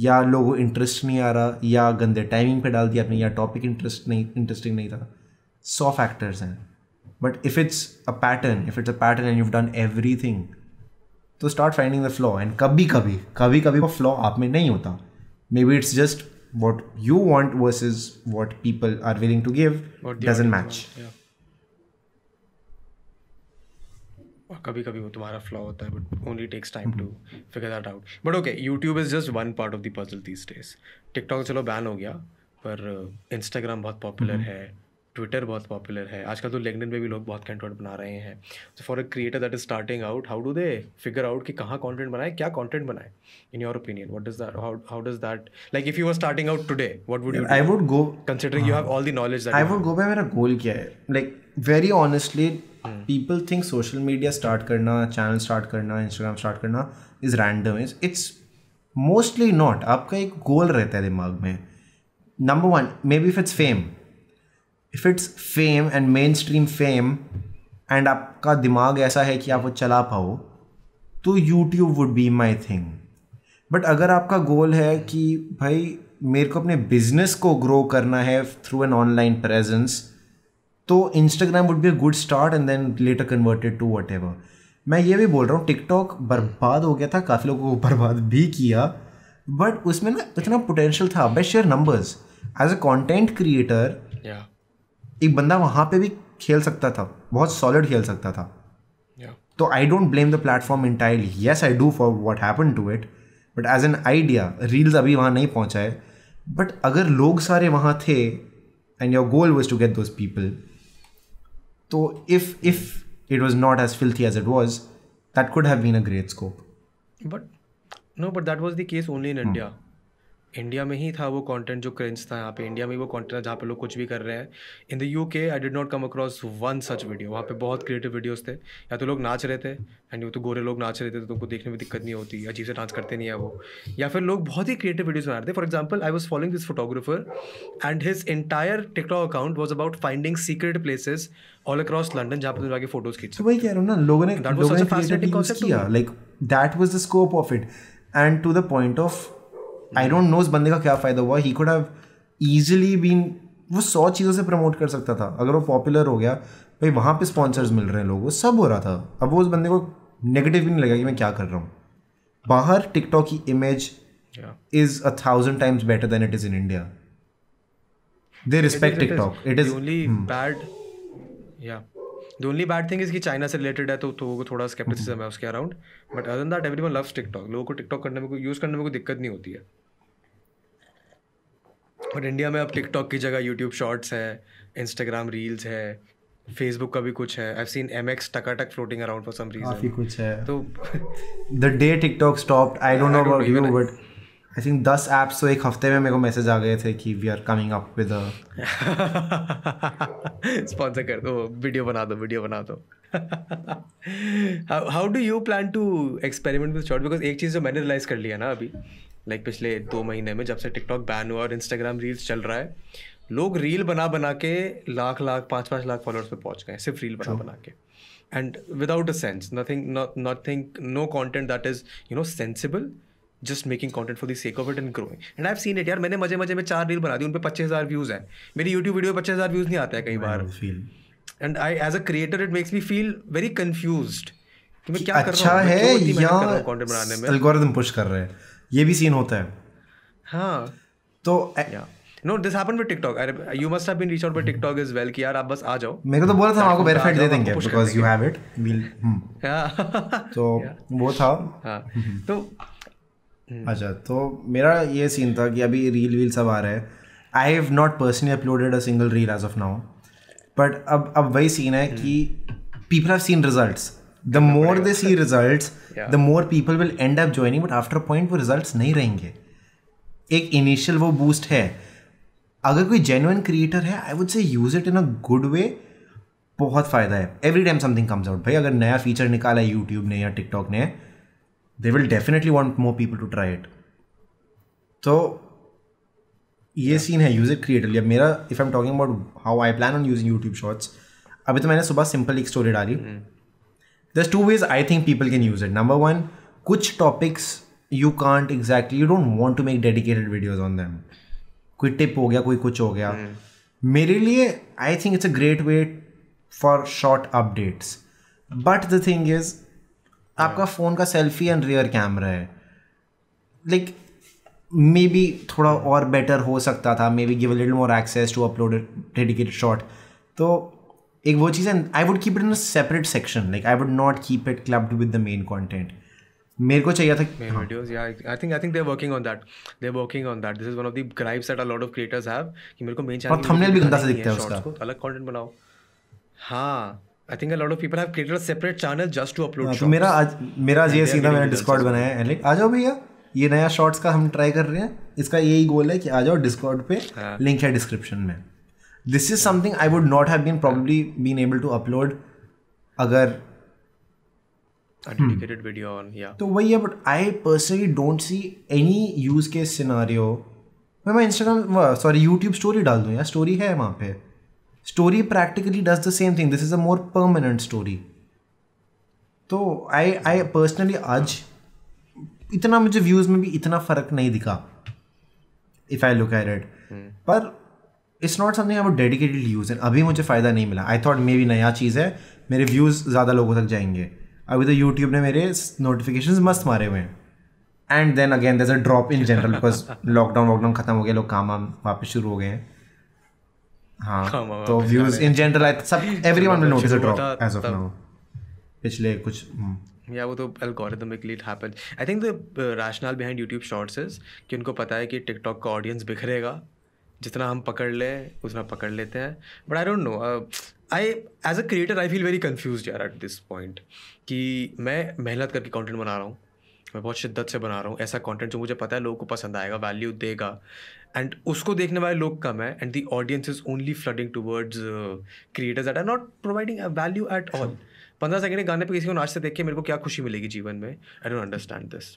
या लोगों इंटरेस्ट नहीं आ रहा या गंदे टाइमिंग पे डाल दिया आपने या टॉपिक इंटरेस्ट नहीं इंटरेस्टिंग नहीं था सौ फैक्टर्स हैं But if it's a pattern, if it's a pattern and you've done everything, so start finding the flaw. And kabhi kabhi, kabhi kabhi, a flaw aap mein nahi hota. Maybe it's just what you want versus what people are willing to give doesn't match. Yeah. Or वो तुम्हारा flow होता है but only takes time to figure that out but okay YouTube is just one part of the puzzle these days TikTok चलो ban हो गया पर Instagram uh, बहुत popular. Mm-hmm. है ट्विटर बहुत पॉपुलर है आजकल तो लेगडन में भी लोग बहुत कंटेंट बना रहे हैं तो for a creator that is starting out how do they figure out कि कहाँ कंटेंट बनाए क्या कंटेंट बनाए in your opinion what does that how does that like if you are starting out today what would you I would go consider you have all the knowledge I would go by मेरा goal क्या है like very honestly people think social media start करना channel start करना Instagram start करना is random is it's mostly not आपका एक goal रहता है दिमाग में number one maybe if it's fame if it's fame and mainstream fame and आपका दिमाग ऐसा है कि आप वो चला पाओ तो YouTube would be my thing but अगर आपका गोल है कि भाई मेरे को अपने बिजनेस को ग्रो करना है थ्रू एन ऑनलाइन प्रेजेंस तो Instagram would be a good start and then later converted to whatever मैं ये भी बोल रहा हूँ टिकटॉक बर्बाद हो गया था काफ़ी लोगों को बर्बाद भी किया बट उसमें ना इतना पोटेंशियल था by sheer numbers as a content creator एक बंदा वहाँ पे भी खेल सकता था बहुत सॉलिड खेल सकता था तो I don't blame the platform entirely yes I do for what happen to it but as an idea reels अभी वहाँ नहीं पहुँचा है बट अगर लोग सारे वहाँ थे and your goal was to get those people तो if if it was not as filthy as it was that could have been a great scope but no but that was the case only in India India में ही था वो content जो क्रेंस था यहाँ पे India हाँ। में वो कंटेंट जहाँ पे लोग कुछ भी कर रहे हैं इन the UK I did not come across one such video वहाँ पे बहुत क्रिएटिव वीडियोस थे या तो लोग नाच रहे थे एंड वो तो गोरे लोग नाच रहे थे तो उनको देखने में दिक्कत नहीं होती अजीब से डांस करते नहीं है वो या फिर लोग बहुत ही क्रिएटिव वीडियोज़ बना रहे थे for example I was following this photographer and his entire TikTok account was about finding secret places all across London जहाँ पर तुम जाके फोटोज खींच तो वही कह रहा हूँ ना लोगों ने like that the scope of it and to the point of I don't know उस बंदे का क्या फ़ायदा हुआ he could have easily been वो सौ चीज़ों से प्रमोट कर सकता था अगर वो पॉपुलर हो गया भाई वहाँ पे स्पॉन्सर्स मिल रहे हैं लोगों सब हो रहा था अब वो उस बंदे को नेगेटिव भी नहीं लगा कि मैं क्या कर रहा हूँ बाहर टिकटॉक की image is a thousand times better than it is in India they respect TikTok it is only bad या the only bad thing is कि चाइना से रिलेटेड है तो लोगों को थोड़ा स्केप्टिसिज्म है उसके around but other that everyone loves TikTok लोगों को टिकटॉक करने में यूज़ करने में कोई दिक्कत नहीं होती है और इंडिया में अब टिकटॉक की जगह यूट्यूब शॉर्ट्स है इंस्टाग्राम रील्स है फेसबुक का भी कुछ है I seen M X Takatak floating around for some reason काफी कुछ है तो the day TikTok stopped I don't know about you but I think this apps तो एक हफ्ते में मेरे को मैसेज आ गए थे कि we are coming up with a sponsor कर दो वीडियो बना दो वीडियो बना दो how do you plan to experiment with short because एक चीज़ जो मैंने रियलाइज कर लिया ना अभी लाइक like पिछले दो महीने में जब से टिकटॉक बैन हुआ और इंस्टाग्राम रील्स चल रहा है लोग रील बना बना के लाख लाख पाँच पाँच लाख फॉलोअर्स पे पहुंच गए सिर्फ रील बना बना के and without a sense nothing nothing no content that is you know sensible just making content for the sake of it and growing and I seen it यार मैंने मजे मजे में चार रील बना दी उन पर पच्चीस हज़ार व्यूज़ हैं मेरी यूट्यूब वीडियो में पच्चीस हज़ार व्यूज़ नहीं आते हैं कई बार and I as a creator it makes me feel very confuse कि मैं क्या अच्छा कर रहा हूँ अच्छा है या एल्गोरिदम पुश कर रहे हैं ये भी सीन होता है हाँ तो no this happen with TikTok अरे you must have been reach out by TikTok is well कि यार आप बस आ जाओ मेरे को तो बोला था आपको हाँ, वेरीफाइड दे देंगे because you have it we तो वो था हाँ। हम्म। तो अच्छा तो मेरा ये सीन था कि अभी रील वील सब आ रहे हैं I have not personally uploaded a single reel as of now but अब अब वही सीन है कि people have seen results the more they see results yeah. the more people will end up joining but after a point wo results nahi rahenge ek initial wo boost hai agar koi genuine creator hai I would say use it in a good way बहुत फ़ायदा है every time something comes out भाई अगर नया feature निकाला है YouTube ने या टिकटॉक ने they will definitely want more people to try it तो ये सीन है यूज़ इट क्रिएटिवली अब मेरा if I am talking about how I plan on using YouTube shorts अभी तो मैंने सुबह सिंपल एक स्टोरी डाली mm-hmm. This two ways I think people can use it number one कुछ topics you can't exactly you don't want to make dedicated videos on them कोई tip हो गया कोई कुछ हो गया mm. मेरे लिए I think it's a great way for short updates but the thing is आपका फ़ोन का सेल्फी एंड रियर कैमरा है लाइक मे बी थोड़ा और बेटर हो सकता था may be give little more access to upload dedicated short तो एक वो चीज़ है I would keep it in a separate section like I would not keep it clubbed with the main content मेरे को चाहिए था मेन वीडियोस या I think I think they are working on that they are working on that this is one of the gripes that a lot of creators have कि मेरे को main channel और thumbnail भी गंदा सा दिखता है उसका अलग कंटेंट बनाओ हां I think a lot of people have created a separate channel just to upload तो मेरा आज मेरा ये सीधा मैंने डिस्कॉर्ड बनाया है लाइक आ जाओ भैया ये नया शॉर्ट्स का हम ट्राई कर रहे हैं इसका यही गोल है कि आ जाओ डिस्कॉर्ड पे लिंक हाँ। है डिस्क्रिप्शन में this is something I would not have been probably been able to upload अगर hmm. तो वही है but I personally don't see any use case scenario मैं मैं इंस्टाग्राम सॉरी यूट्यूब स्टोरी डाल दूँ यार स्टोरी है वहाँ पे story practically does the same thing this is a more permanent story तो आई आई पर्सनली आज इतना मुझे व्यूज़ में भी इतना फ़र्क नहीं दिखा इफ़ आई लुक एट रेड पर it's not something I would dedicated use and अभी मुझे फ़ायदा नहीं मिला आई थॉट मे बी नया चीज़ है मेरे व्यूज़ ज़्यादा लोगों तक जाएंगे अभी तो यूट्यूब ने मेरे नोटिफिकेशन मस्त मारे हुए हैं and then again this a drop in general because lockdown वॉकडाउन खत्म हो गया लोग काम वापस शुरू हो गए हैं हाँ तो व्यूज इन जनरल आई सब everyone will notice a drop as of now पिछले कुछ हम्म। या वो तो algorithmically lead happen I think the rationale behind YouTube shorts is कि उनको पता है कि टिकटॉक का ऑडियंस बिखरेगा जितना हम पकड़ लें उतना पकड़ लेते हैं but I don't know I as a creator I feel very confuse यार एट दिस पॉइंट कि मैं मेहनत करके कॉन्टेंट बना रहा हूँ मैं बहुत शिद्दत से बना रहा हूँ ऐसा कॉन्टेंट जो मुझे पता है लोगों को पसंद आएगा वैल्यू देगा एंड उसको देखने वाले लोग कम है and the audience is only flooding towards creators that are not providing a value at all पंद्रह सेकंड के गाने पर किसी को नाचते देख के मेरे को क्या खुशी मिलेगी जीवन में I don't understand this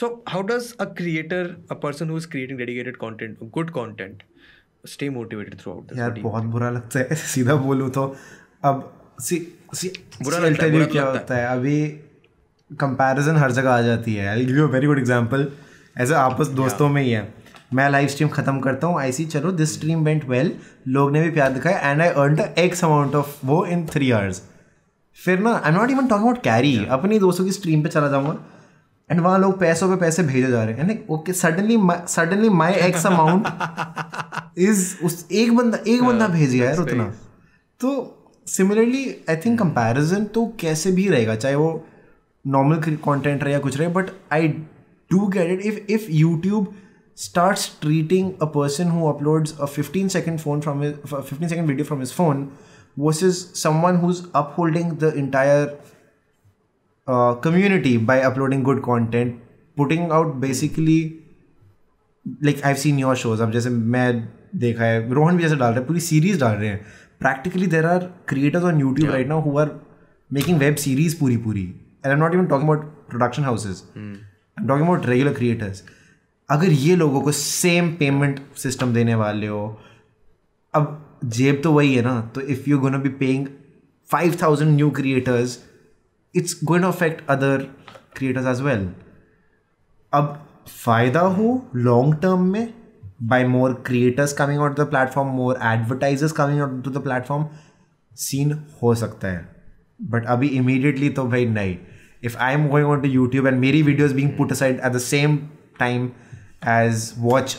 so how does a creator a person who is creating dedicated content good content stay motivated throughout यार बहुत बुरा लगता है ऐसे सीधा बोलूँ तो अब सी सी बुरा लगता है बुरा क्या होता है अभी कंपैरिजन हर जगह आ जाती है I give you a very good example ऐसे आपस दोस्तों में ही है मैं लाइव स्ट्रीम खत्म करता हूँ आई सी चलो दिस स्ट्रीम वेंट वेल लोग ने भी प्यार दिखाया and I earn X amount of वो इन थ्री आवर्स फिर ना I am not even talking about Carry अपनी दोस्तों की स्ट्रीम पे चला जाऊँगा एंड वहां लोग पैसों पे पैसे भेजे जा रहे हैं okay suddenly suddenly my X amount is उस एक बंदा एक बंदा भेज गया है उतना तो सिमिलरली आई थिंक कंपैरिजन तो कैसे भी रहेगा चाहे वो नॉर्मल कंटेंट रहे या कुछ रहे but I do get it if if YouTube starts treating a person who uploads fifteen second phone phone fifteen second video second video phone his is someone who is upholding the entire uh, community by uploading good content putting out basically like i've seen your shows अब जैसे मैं देखा है रोहन भी जैसे डाल रहे हैं पूरी सीरीज डाल रहे हैं practically there are creators on YouTube right now who are making web series पूरी पूरी and I not even talking about production houses I talking about regular creators अगर ये लोगों को सेम पेमेंट सिस्टम देने वाले हो अब जेब तो वही है ना तो if you gonna be paying five thousand new creators it's going to affect other creators as well अब फायदा हो लॉन्ग टर्म में by more creators coming the platform more advertisers coming out to the platform scene हो सकता है but अभी immediately तो भाई नहीं if I am going on to YouTube and मेरी videos being put aside at the same time as watch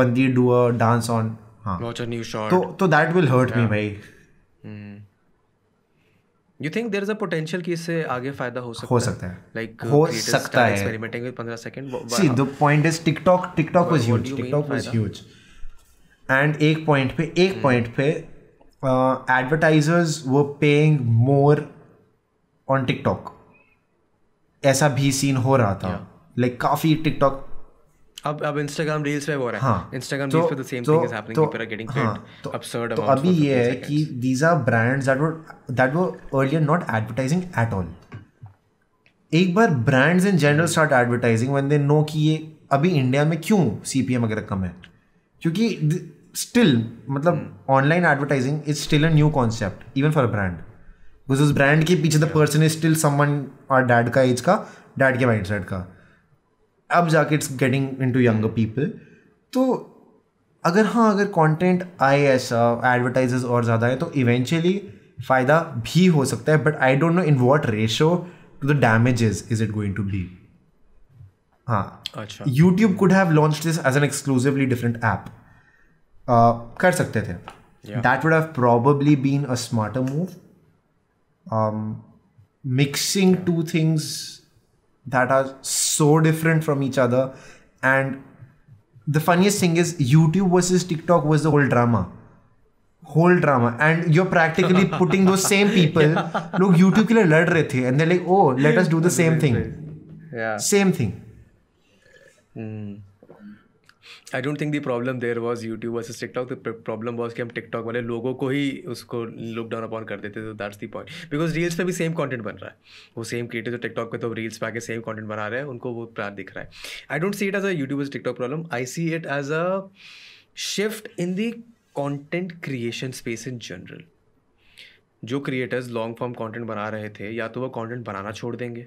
बंदी do a dance on हाँ तो दैट विल हर्ट मी भाई hmm। You think there is a potential कि इससे आगे फायदा हो सकता हो सकता है लाइक like, हो सकता है experimenting with 15 second see the point is TikTok TikTok was huge TikTok was huge and एक पॉइंट पे एक पॉइंट hmm. पे advertisers were paying more on TikTok ऐसा भी सीन हो रहा था लाइक काफ़ी टिकटॉक अब अब इंस्टाग्राम रील्स पे हो रहा है हाँ इंस्टाग्राम रील्स तो पे the same thing is happening people are getting paid absurd amount तो, तो, हाँ, तो अभी ये है कि these are brands that were that were earlier not advertising at all एक बार brands in general start advertising when they know कि ये अभी इंडिया में क्यों सीपीएम वगैरह कम है क्योंकि स्टिल मतलब online advertising is still a new concept even for a brand because उस ब्रांड के पीछे the person is still someone और डैड का एज का डैड के माइंडसेट का अब जाके it's getting into younger people तो अगर हाँ अगर कॉन्टेंट आए ऐसा एडवर्टाइजर्स और ज़्यादा आए तो इवेंचुअली फ़ायदा भी हो सकता है but I don't know in what ratio to the damage is it going to be हाँ अच्छा YouTube could have launch this as an exclusively different app कर सकते थे that would have probably been a smarter move mixing two things that are so different from each other. And the funniest thing is YouTube versus TikTok was the whole drama. Whole drama. And you're practically putting those same people. Look, YouTube killer lad and they're like, oh, let us do the same thing. Yeah. Same thing. Hmm. I don't think the problem there was YouTube versus TikTok the problem was कि हम TikTok वाले लोगों को ही उसको look down upon कर देते थे तो that's the point because reels पे भी सेम कॉन्टेंट बन रहा है वो सेम क्रिएटर जो टिकटॉक पे तो रील्स पे आके सेम कॉन्टेंट बना रहे हैं उनको वो प्यार दिख रहा है I don't see it as a YouTube is TikTok problem I see it as a shift in the content creation space in general जो क्रिएटर्स लॉन्ग फॉर्म कॉन्टेंट बना रहे थे या तो वो कॉन्टेंट बनाना छोड़ देंगे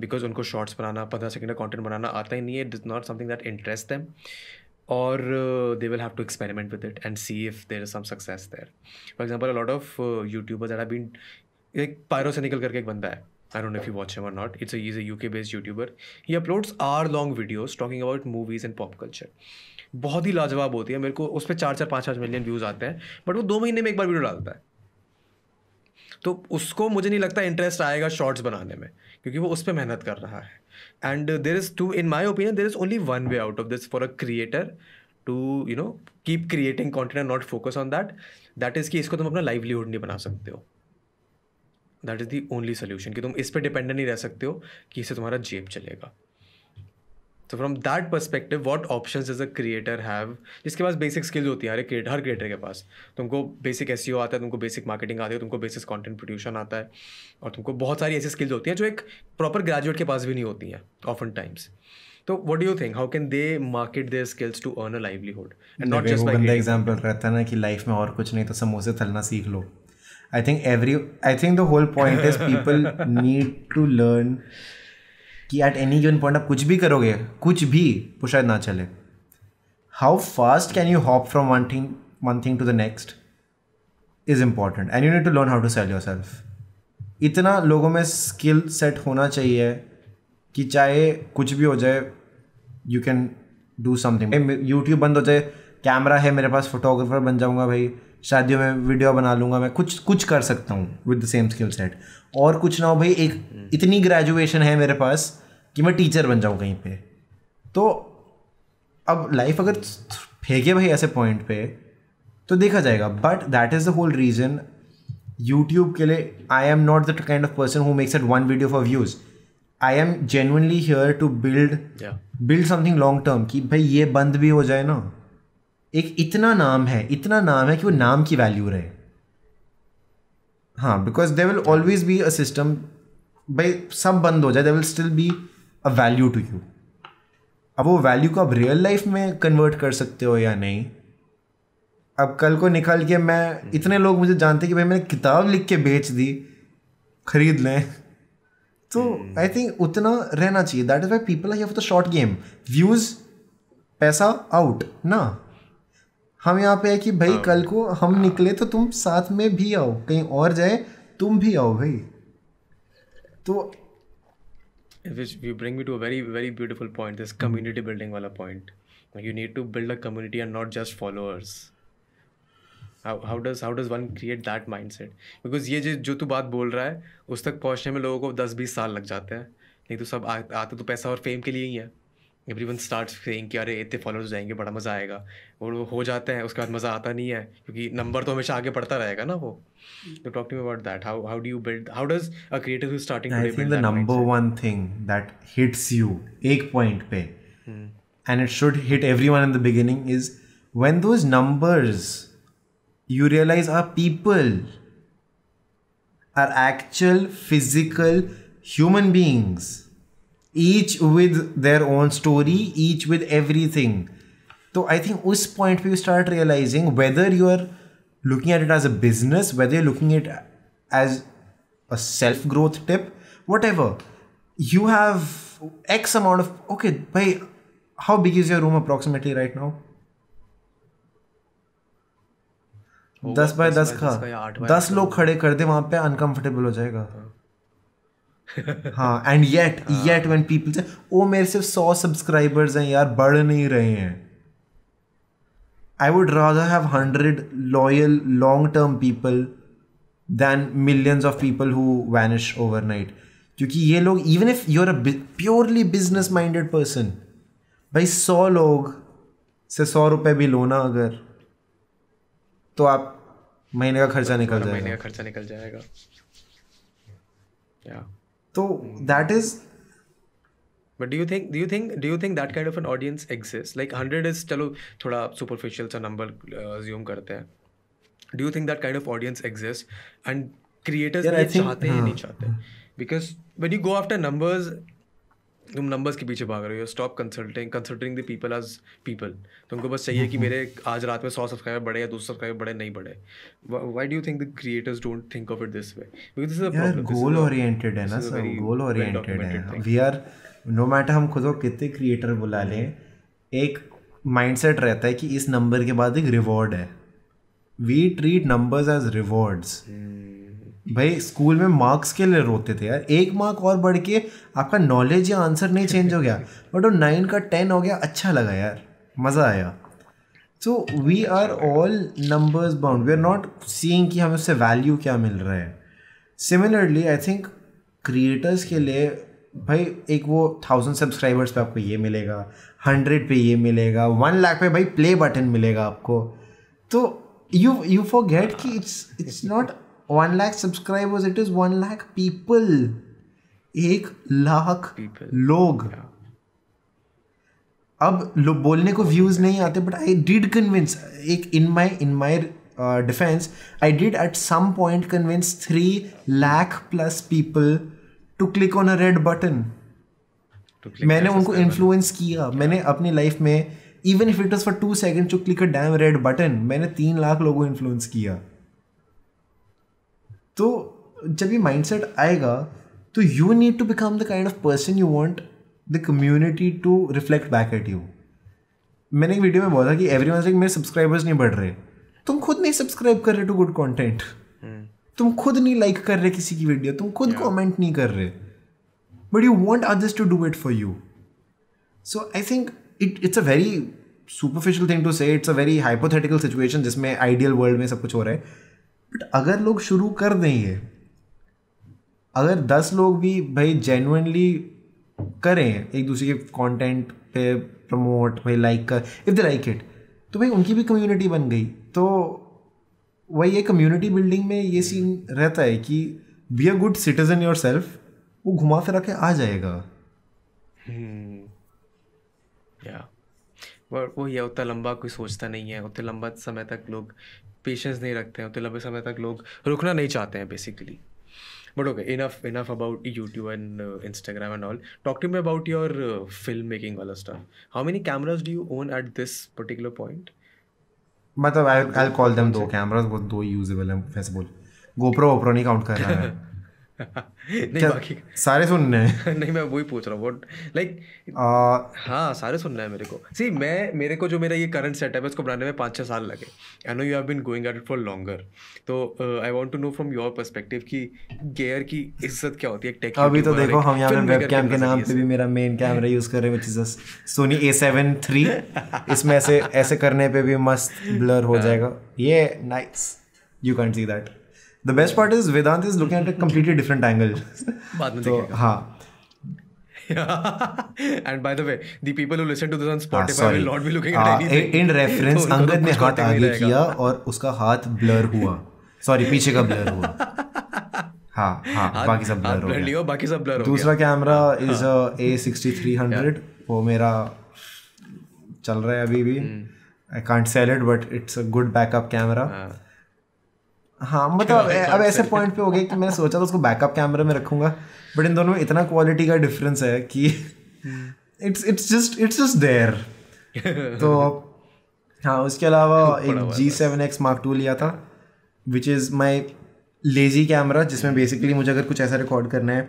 बिकॉज उनको शॉर्ट्स बनाना पंद्रह सेकेंड का कॉन्टेंट बनाना आता ही नहीं है is not something that interest them और they will have to experiment with it and see if there is some success there for example a lot of YouTubers are been एक पायरों से निकल करके एक बंदा है I don't know if you watch एम or not it's is a U K based YouTuber he uploads are long videos talking about movies and pop culture बहुत ही लाजवाब होती है मेरे को उस पर चार चार पाँच पाँच मिलियन व्यूज़ आते हैं बट वो दो महीने में एक बार वीडियो डालता है तो उसको मुझे नहीं लगता इंटरेस्ट आएगा शॉर्ट्स बनाने में क्योंकि वो उस पर मेहनत कर रहा है and there is two in my opinion there is only one way out of this for a creator to you know keep creating content not focus on that that is कि इसको तुम अपना लाइवलीहुड नहीं बना सकते हो that is the only solution कि तुम इस पर डिपेंडेंट नहीं रह सकते हो कि इससे तुम्हारा जेब चलेगा तो from that perspective what option as a creator have जिसके पास बेसिक स्किल्स होती हैं हर क्रिएटर हर क्रिएटर के पास तुमको बेसिक एस e आता है तुमको बेसिक मार्केटिंग आती है तुमको बेसिक कॉन्टेंट प्रोड्यूशन आता है और तुमको बहुत सारी ऐसी स्किल्स होती हैं जो एक प्रॉपर ग्रेजुएट के पास भी नहीं होती हैं ऑफन टाइम्स तो what do think how can they market their skills to earn a livelihood and not just example example रहता है ना कि लाइफ में और कुछ नहीं तो समोसे तलना सीख लो I think every I think the whole point is people need to learn कि एट एनी गिवन पॉइंट आप कुछ भी करोगे कुछ भी वो शायद ना चले how fast can you hop from one thing one thing to the next is important and you need to learn how to sell yourself इतना लोगों में स्किल सेट होना चाहिए कि चाहे कुछ भी हो जाए you can do something YouTube बंद हो जाए कैमरा है मेरे पास फोटोग्राफर बन जाऊंगा भाई शादियों में वीडियो बना लूँगा मैं कुछ कुछ कर सकता हूँ with the same skill set और कुछ ना हो भाई एक इतनी ग्रेजुएशन है मेरे पास कि मैं टीचर बन जाऊँ कहीं पे तो अब लाइफ अगर फेंके भाई ऐसे पॉइंट पे तो देखा जाएगा but that is the whole reason YouTube के लिए I am not that kind of person who makes at one video for views I am genuinely here to build build something long term कि भाई ये बंद भी हो जाए ना एक इतना नाम है इतना नाम है कि वो नाम की वैल्यू रहे हाँ because they will always be a system भाई सब बंद हो जाए they will still be a value to you अब वो वैल्यू को आप रियल लाइफ में कन्वर्ट कर सकते हो या नहीं अब कल को निकाल के मैं इतने लोग मुझे जानते कि भाई मैंने किताब लिख के बेच दी खरीद लें तो आई थिंक उतना रहना चाहिए that is why people I have the short game views पैसा आउट ना हम यहाँ पे है कि भाई हाँ। कल को हम हाँ। निकले तो तुम साथ में भी आओ कहीं और जाए तुम भी आओ भाई तो you bring me to a very very beautiful point this community building वाला point you need to build a community and not just followers how does how does one create that mindset because ये जो तू बात बोल रहा है उस तक पहुँचने में लोगों को दस बीस साल लग जाते हैं नहीं तो सब आते तो पैसा और फेम के लिए ही है एवरी वन स्टार्ट कि अरे इतने फॉलोअर्स जाएंगे बड़ा मज़ा आएगा और वो हो जाता है उसके बाद मज़ा आता नहीं है क्योंकि नंबर तो हमेशा आगे पढ़ता रहेगा ना वो तो talk to about that how how do you build how does a creator who starting the number one thing that hits you एक पॉइंट पे and it should hit everyone in the beginning is when those numbers you realize are people are actual physical human beings each with their own story each with thing तो I think उस point पे you start realizing whether you are looking at it as a business whether you looking it as a self growth tip whatever you have X amount of okay भाई how big is your room approximately right now दस by दस, का दस, दस लोग खड़े कर दे वहां पे अनकंफर्टेबल हो जाएगा हाँ। हाँ and yet yet when people say ओ मेरे सिर्फ सौ सब्सक्राइबर्स हैं यार बढ़ नहीं रहे हैं I would rather have hundred loyal long term people than millions of people who vanish overnight क्योंकि ये लोग even if you're a purely business minded person भाई सौ लोग से सौ रुपये भी लो ना अगर तो आप महीने का खर्चा निकल मतलब जाएगा महीने का खर्चा निकल जाएगा yeah. तो that is but do you think do you think do you think that kind of an audience exist like hundred is चलो थोड़ा सुपरफिशियल सा नंबर ज्यूम uh, करते हैं do you think that kind of audience exist and creators चाहते हैं नहीं हाँ। चाहते because when you go after numbers तुम नंबर्स के पीछे भाग रहे हो stop consulting consulting the people as people तुमको बस चाहिए कि मेरे आज रात में सौ सब्सक्राइबर बढ़े या दो सौ सब्सक्राइबर बढ़े नहीं बढ़े why do think the creators don't think of it this way because this is goal oriented है ना सर गोल ओरिएंटेड है वी आर नो मैटर हम खुद को कितने क्रिएटर बुला लें hmm. एक माइंडसेट रहता है कि इस नंबर के बाद एक रिवॉर्ड है we treat numbers as rewards भाई स्कूल में मार्क्स के लिए रोते थे यार एक मार्क और बढ़ के आपका नॉलेज या आंसर नहीं चेंज हो गया बट वो नाइन का टेन हो गया अच्छा लगा यार मज़ा आया so we are all numbers bound we are not seeing कि हमें उससे वैल्यू क्या मिल रहा है सिमिलरली आई थिंक क्रिएटर्स के लिए भाई एक वो थाउजेंड सब्सक्राइबर्स पे आपको ये मिलेगा हंड्रेड पे ये मिलेगा वन लाख पे भाई प्ले बटन मिलेगा आपको तो यू यू फॉर गेट कि it's it's not one lakh subscribers it is one lakh people एक लाख लोग अब लो बोलने को व्यूज नहीं आते बट आई डिड कन्विंस एक in my in my defence I did at some point convince three lakh plus people to click on a red button मैंने उनको इन्फ्लुएंस किया मैंने अपनी लाइफ में even if it was for two second to click a damn red button मैंने तीन लाख लोगों को इन्फ्लुएंस किया तो जब ये माइंडसेट आएगा तो you need to become the kind of person you want the community to reflect back at you मैंने एक वीडियो में बोला कि एवरी से मेरे सब्सक्राइबर्स नहीं बढ़ रहे तुम खुद नहीं सब्सक्राइब कर रहे टू गुड कॉन्टेंट तुम खुद नहीं लाइक कर रहे किसी की वीडियो तुम खुद कॉमेंट yeah. नहीं कर रहे but you want others to do it for you so I think it it's a very superficial thing to say it's a very hypothetical situation जिसमें आइडियल वर्ल्ड में सब कुछ हो रहा है बट अगर लोग शुरू कर ये अगर दस लोग भी भाई जेनुनली करें एक दूसरे के कंटेंट पे प्रमोट भाई लाइक कर इफ़ दे लाइक इट तो भाई उनकी भी कम्युनिटी बन गई तो वही ये कम्युनिटी बिल्डिंग में ये सीन रहता है कि be a good citizen yourself वो घुमा फिरा के आ जाएगा या hmm. yeah. वो ये उतना लंबा कोई सोचता नहीं है उतना लंबा समय तक लोग पेशेंस नहीं रखते हैं उतने लंबे समय तक लोग रुकना नहीं चाहते हैं basically but okay enough enough about YouTube and Instagram and all talk to me about your film making वाला stuff how many cameras do you own at this particular point मतलब आई आई कॉल देम दो cameras वो दो usable हैं वैसे बोल GoPro ओप्रो नहीं count कर रहा है नहीं बाकी सारे सुनने हैं नहीं मैं वही पूछ रहा हूँ वॉट लाइक हाँ सारे सुन रहे हैं मेरे को सी मैं मेरे को जो मेरा ये करंट सेटअप है उसको बनाने में पाँच छः साल लगे I know you have been going at it for longer तो I want to know from your perspective कि गेयर की इज्जत क्या होती है अभी तो देखो हम यहाँ पे कैम के नाम पे भी मेरा मेन कैमरा यूज़ कर रहे हैं which Sony A seven three इसमें ऐसे ऐसे करने पर भी मस्त ब्लर हो हाँ। जाएगा ये nice you can see that the best part is Vedant is looking at a completely different angle बाद में तो हां and by the way, the people who listen to this on ah, Spotify ah, will not be looking at ah, anything. In reference, Angad तो ने हाथ आगे किया और उसका हाथ ब्लर हुआ सॉरी पीछे का ब्लर हुआ हाँ, हाँ, बाकी सब ब्लर हो गया बाकी सब ब्लर दूसरा कैमरा इज ए सिक्सटी वो मेरा चल रहा है अभी भी I can't sell it but it's a good backup camera हाँ मतलब अब ऐसे पॉइंट पे हो गया कि मैंने सोचा था उसको बैकअप कैमरा में रखूंगा बट इन दोनों में इतना क्वालिटी का डिफरेंस है कि it's it's just it's just there तो हाँ उसके अलावा एक G seven X mark two लिया था which is my lazy camera जिसमें बेसिकली मुझे अगर कुछ ऐसा रिकॉर्ड करना है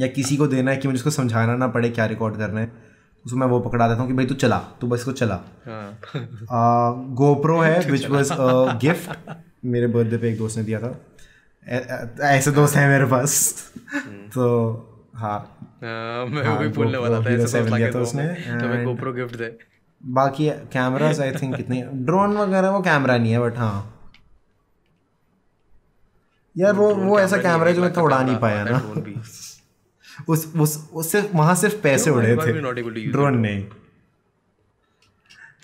या किसी को देना है कि मुझे उसको समझाना ना पड़े क्या रिकॉर्ड करना है उसमें मैं वो पकड़ा देता हूँ कि भाई तू चला तू बस को चला गोप्रो हाँ। है विच वॉज गिफ्ट मेरे बर्थडे पे एक दोस्त ने दिया था ऐसे दोस्त हैं मेरे पास हम्म। तो हाँ, हाँ मैं हाँ, बोलने वाला था ऐसे दोस्त दिया था उसने गोप्रो तो गिफ्ट दे बाकी कैमरास आई थिंक कितने ड्रोन वगैरह वो कैमरा नहीं है बट हाँ यार वो वो ऐसा कैमरा है जो मैं तो उड़ा नहीं पाया ना उस उस उस सिर्फ वहाँ सिर्फ पैसे उड़े थे ड्रोन नहीं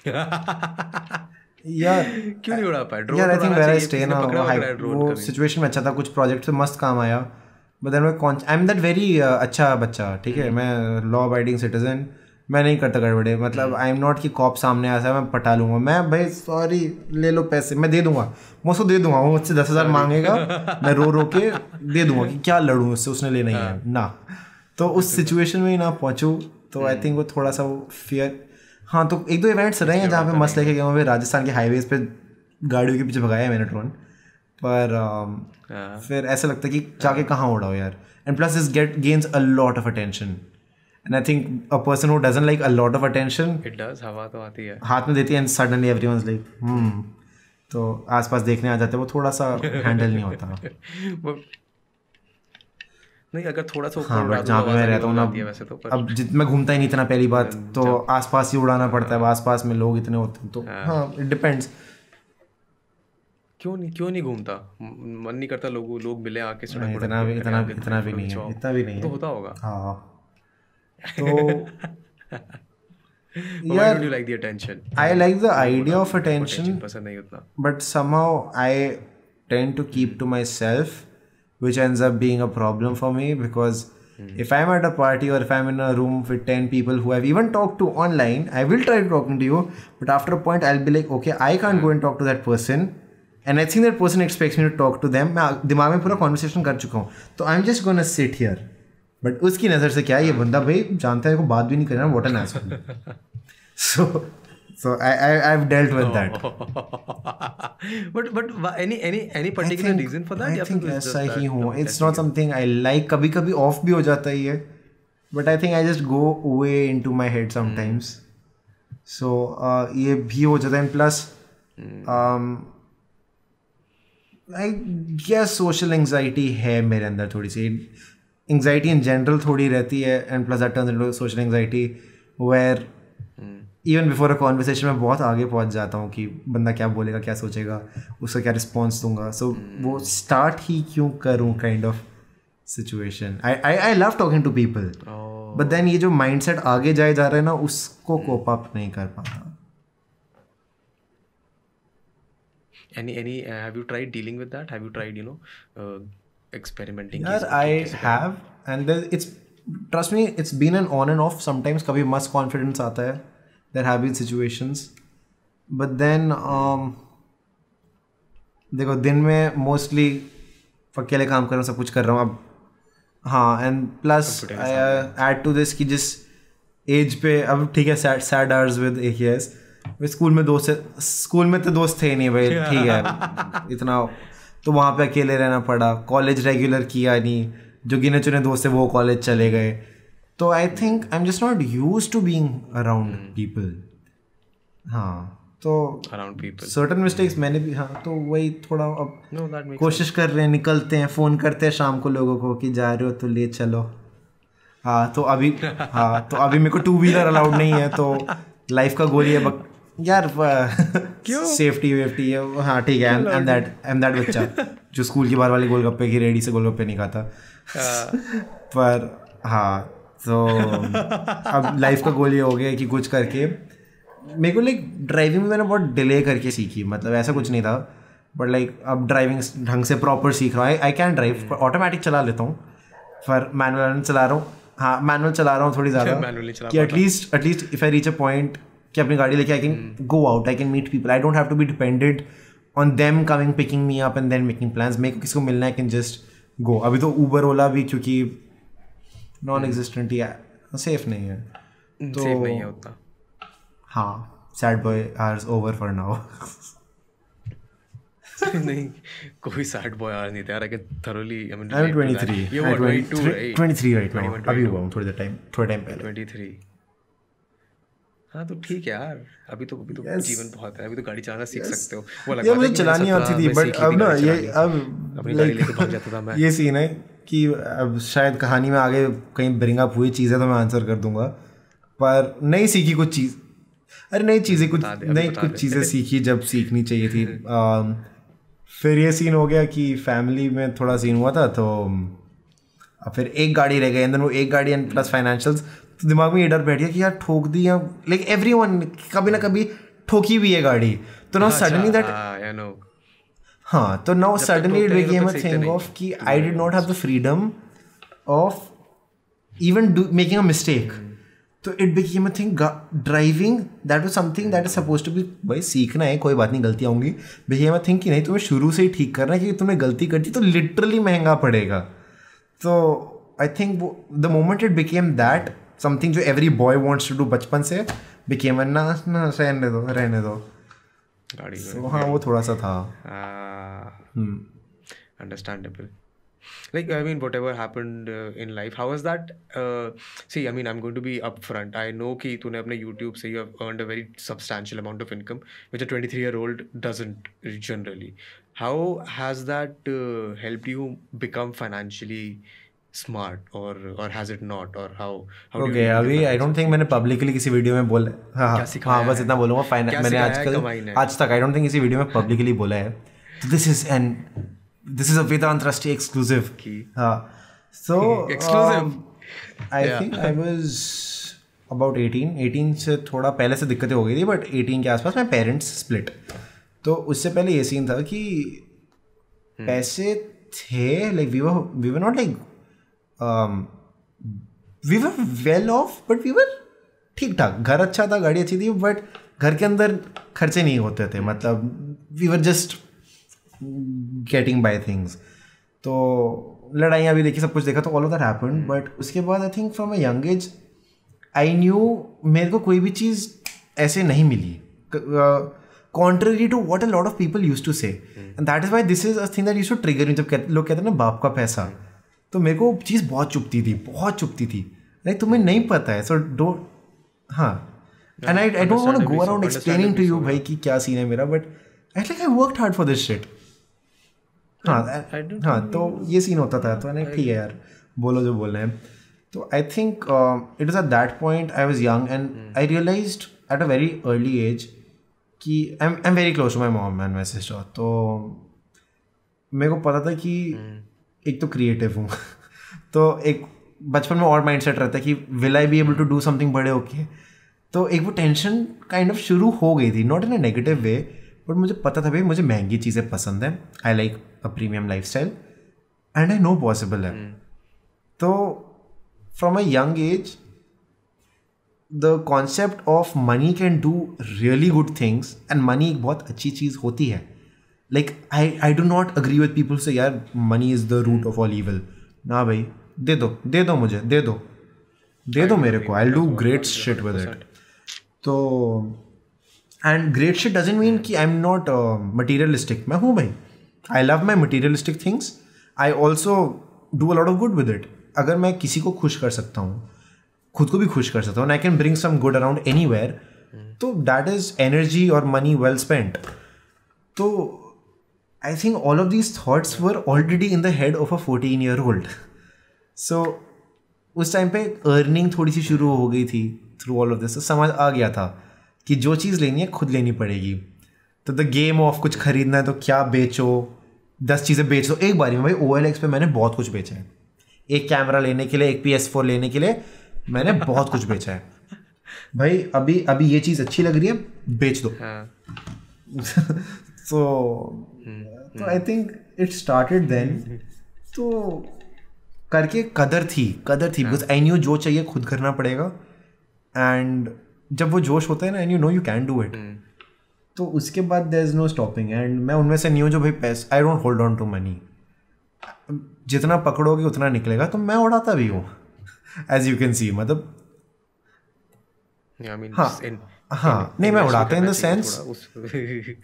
यार क्यों नहीं उड़ा पाया यार I think where I stay वो सिचुएशन में अच्छा था कुछ प्रोजेक्ट से मस्त काम आया बट देन मैं कौन आई एम दैट वेरी अच्छा बच्चा ठीक है हम्म। मैं लॉ अबाइडिंग सिटीजन मैं नहीं करता गड़बड़े मतलब आई एम नॉट कि कॉप सामने आ सा मैं पटा लूँगा मैं भाई सॉरी ले लो पैसे मैं दे दूंगा मैं उसको दे दूंगा वो मुझसे दस हज़ार मांगेगा मैं रो रो के दे दूंगा कि क्या लड़ूँ उससे उसने लेना ही हाँ। है ना तो उस सिचुएशन में ही ना पहुँचूँ तो आई थिंक हम्म। वो थोड़ा सा वो फियर हाँ तो एक दो इवेंट्स रहे हैं जहाँ पे मस्त लेके गए हूँ राजस्थान के हाईवेज पे गाड़ियों के पीछे भगाया मैंने ड्रोन पर um, हाँ। फिर ऐसा लगता है कि जाके कहाँ उड़ाओ यार and plus is gate gains a lot of attention and I think a person who doesn't like a lot of attention it does हवा तो आती है हाथ में देती है and suddenly everyone like hmm तो आसपास देखने आ जाते हैं वो थोड़ा सा हैंडल नहीं होता नहीं अगर थोड़ा सा हाँ जहाँ पे मैं रहता हूँ ना वैसे तो अब जित मैं घूमता ही नहीं इतना पहली बात तो आसपास ही उड़ाना पड़ता है हाँ। आसपास में लोग इतने होते हैं तो हाँ इट हाँ, डिपेंड्स क्यों नहीं क्यों नहीं घूमता मन नहीं करता लोगों लोग मिले आके सड़क इतना भी इतना भी तो इतना भी नहीं है इतना भी नहीं है तो होता होगा हाँ तो यार you like the attention I like the idea of attention पसंद नहीं उतना but somehow I tend to keep to myself which ends up being a problem for me because mm. if I'm at a party or if I'm in a room with 10 people who I've even talked to online, I will try talking to you, but after a point, I'll be like, okay, I can't mm. go and talk to that person. And I think that person expects me to talk to them. मैं दिमाग में पूरा conversation कर चुका हूँ तो I am just gonna sit here but उसकी नज़र से क्या ये बंदा भाई जानता है को बात भी नहीं करना what an S so So I, I I've dealt with oh. that. but but any any any particular think, reason for that? I think yes, I ही हूँ. It's not something I like. Kabi kabi off bhi ho jata he hai. But I think I just go away into my head sometimes. Mm. So uh, ये भी हो जाता है. Plus I hmm. Social I है मेरे अंदर थोड़ी सी. Anxiety in general थोड़ी रहती है. And plus that turns into social anxiety even before a conversation में बहुत आगे पहुंच जाता हूँ कि बंदा क्या बोलेगा क्या सोचेगा उसका क्या रिस्पॉन्स दूंगा सो so, hmm. वो स्टार्ट ही क्यों करूँ kind of situation I I love talking to people but then ये जो माइंड सेट आगे जाए जा रहा है ना उसको कोप hmm. अप नहीं कर पा रहा any any uh, have you tried dealing with that have you tried you know uh, experimenting yeah, i have and it's trust me it's been an on and off sometimes कभी मस्त confidence आता है there have been situations but then um, देखो दिन में mostly अकेले काम कर रहा हूँ सब कुछ कर रहा हूँ अब हाँ and plus add to this कि जिस एज पे अब ठीक है sad sad hours with A S school में दोस्त स्कूल में तो दोस्त थे ही नहीं भाई ठीक है इतना तो वहाँ पे अकेले रहना पड़ा कॉलेज रेगुलर किया नहीं जो गिने चुने दोस्त थे वो कॉलेज चले गए तो I think I am just not use to being around people हाँ तो अराउंड पीपल सर्टन मिस्टेक्स मैंने भी हाँ तो वही थोड़ा अब no, कोशिश sense. कर रहे हैं निकलते हैं फ़ोन करते हैं शाम को लोगों को कि जा रहे हो तो ले चलो हाँ तो अभी हाँ तो अभी मेरे को टू व्हीलर अलाउड नहीं है तो लाइफ का गोल है बक यार क्यों सेफ्टी वेफ्टी है हाँ ठीक है एम दैट एम दैट बच्चा जो स्कूल के बाहर वाले गोलगप्पे की रेडी से गोलगप्पे नहीं खाता हाँ। पर हाँ सो अब लाइफ का गोल ये हो गया कि कुछ करके मेरे को लाइक ड्राइविंग मैंने बहुत डिले करके सीखी मतलब ऐसा कुछ नहीं था बट लाइक अब ड्राइविंग ढंग से प्रॉपर सीख रहा हूँ आई कैन ड्राइव ऑटोमेटिक चला लेता हूँ पर मैनुअल चला रहा हूँ हाँ मैनुअल चला रहा हूँ थोड़ी ज़्यादा कि at least at least if I reach a point कि अपनी गाड़ी लेके I can go out I can meet people I don't have to be depended on them coming picking me up and then making plans मेरे को किसी को मिलना है कैन जस्ट गो अभी तो ऊबर ओला भी क्योंकि नॉन एग्जिस्टेंट या सेफ नहीं है hmm, तो सेफ नहीं है हाँ sad boy are over for now नहीं कोई सैड बॉय आर नहीं था I can thoroughly I mean I am 23 you are 22 23 right now अभी हुआ हूं थोड़ी टाइम थोड़े टाइम पहले 23 हाँ तो ठीक है यार अभी तो अभी तो yes. जीवन बहुत है अभी तो गाड़ी चलाना सीख yes. सकते हो वो लगा ये मुझे चलानी आती थी बट अब ना ये अब अपनी गाड़ी लेके भाग जाता था मैं ये सीन है कि अब शायद कहानी में आगे कहीं ब्रिंग अप हुई चीज़ें तो मैं आंसर कर दूंगा पर नहीं सीखी कुछ चीज़ अरे नई चीज़ें कुछ नई कुछ चीज़ें सीखी जब सीखनी चाहिए थी फिर ये सीन हो गया कि फैमिली में थोड़ा सीन हुआ था तो फिर एक गाड़ी रह गई एंड वो एक गाड़ी एंड प्लस फाइनेंशियल्स तो दिमाग में ये डर बैठ गया कि यार ठोक दी या लाइक एवरी कभी ना कभी ठोकी भी है गाड़ी तो ना सडनली दैट हाँ तो now suddenly it became a thing of कि I did not have the freedom of even do making a mistake तो it became a thing driving that was something that is suppose to be भाई सीखना है कोई बात नहीं गलती आऊंगी बिकेम अ थिंग कि नहीं तुम्हें शुरू से ही ठीक करना है क्योंकि तुमने गलती कर दी तो लिटरली महंगा पड़ेगा तो I think the moment it became that something जो every boy wants to do बचपन से बिकेम ना रहने दो रहने दो गाड़ी so, हाँ वो थोड़ा सा था understandable like I mean whatever happened in life how is that see I mean I am going to be up front I know कि तूने अपने यूट्यूब से you earn a very substantial amount of income which a twenty three year old doesn't generally how has that help you become financially smart और और has it not और how how okay अभी I don't think मैंने publicly किसी video में बोला हाँ हाँ, हाँ बस इतना बोलूंगा फाइनल मैंने आजकल आज तक आई डोंट थिंक किसी वीडियो में पब्लिकली बोला है तो this is an this is a Vedant Rashtriya exclusive की हां so exclusive I think I was about 18 18 से थोड़ा पहले से दिक्कतें हो गई थी बट 18 के आसपास माय पेरेंट्स स्प्लिट तो उससे पहले ये सीन था कि hmm. पैसे थे like we were we were not like um, we were well off but we were ठीक ठाक घर अच्छा था गाड़ी अच्छी थी बट घर के अंदर खर्चे नहीं होते थे मतलब we were just getting by things तो लड़ाइयाँ भी देखी सब कुछ देखा तो all of that happen but उसके बाद I think from a young age I knew मेरे को कोई भी चीज़ ऐसे नहीं मिली contrary to what a lot of people use to say that is why this is a thing that use to trigger me जब लोग कहते हैं ना बाप का पैसा hmm. तो मेरे को चीज़ बहुत चुपती थी बहुत चुपती थी लाइक तुम्हें नहीं पता है सो डोंट हाँ and I I don't want go around explaining to you भाई कि क्या सीन है मेरा but I like I work hard for this shit हाँ हाँ तो ये सीन होता था तो मैंने ठीक है यार बोलो जो बोल रहे हैं तो I think it is at that point I was young and I realise at a very early age कि I am very close to my mom and my sister तो मेरे को पता था कि hmm. एक तो क्रिएटिव हूँ तो एक बचपन में और माइंड सेट रहता है कि will I be able to do something बड़े ओके तो एक वो टेंशन काइंड ऑफ शुरू हो गई थी not in a negative way but मुझे पता था भाई मुझे महंगी चीज़ें पसंद हैं I like a premium lifestyle and I know possible है हम्म। तो from a young age the concept of money can do really good things and money एक बहुत अच्छी चीज़ होती है like I I do not agree with people से यार money is the root of all evil ना भाई दे दो दे दो मुझे दे दो दे दो मेरे को I do great shit with it तो and great shit doesn't mean कि आई एम नॉट मटीरियलिस्टिक मैं हूँ भाई I love my materialistic things I also do a lot of good with it अगर मैं किसी को खुश कर सकता हूँ खुद को भी खुश कर सकता हूँ I can bring some good around anywhere तो दैट इज़ एनर्जी और मनी वेल स्पेंट तो I think all of these thoughts were already in the head of a fourteen year old so उस time पे earning थोड़ी सी शुरू हो गई थी थ्रू ऑल ऑफ दिस समझ आ गया था कि जो चीज़ लेनी है खुद लेनी पड़ेगी तो द गेम ऑफ कुछ खरीदना है तो क्या बेचो दस चीज़ें बेच दो एक बारी में भाई ओ एल एक्स पर मैंने बहुत कुछ बेचा है एक कैमरा लेने के लिए एक पी एस फोर लेने के लिए मैंने बहुत कुछ बेचा है भाई अभी अभी ये चीज़ अच्छी लग रही है बेच दो तो so, हम्म। तो I think it started then तो करके कदर थी कदर थी बिकॉज आई न्यू जो चाहिए खुद करना पड़ेगा एंड जब वो जोश होता है ना and you know you can do it तो उसके बाद there is no stopping and मैं उनमें से नहीं हूँ जो भाई पैस I don't hold on to money जितना पकड़ोगे उतना निकलेगा तो मैं उड़ाता भी हूँ एज यू कैन सी मतलब हाँ हाँ नहीं मैं उड़ाता इन द सेंस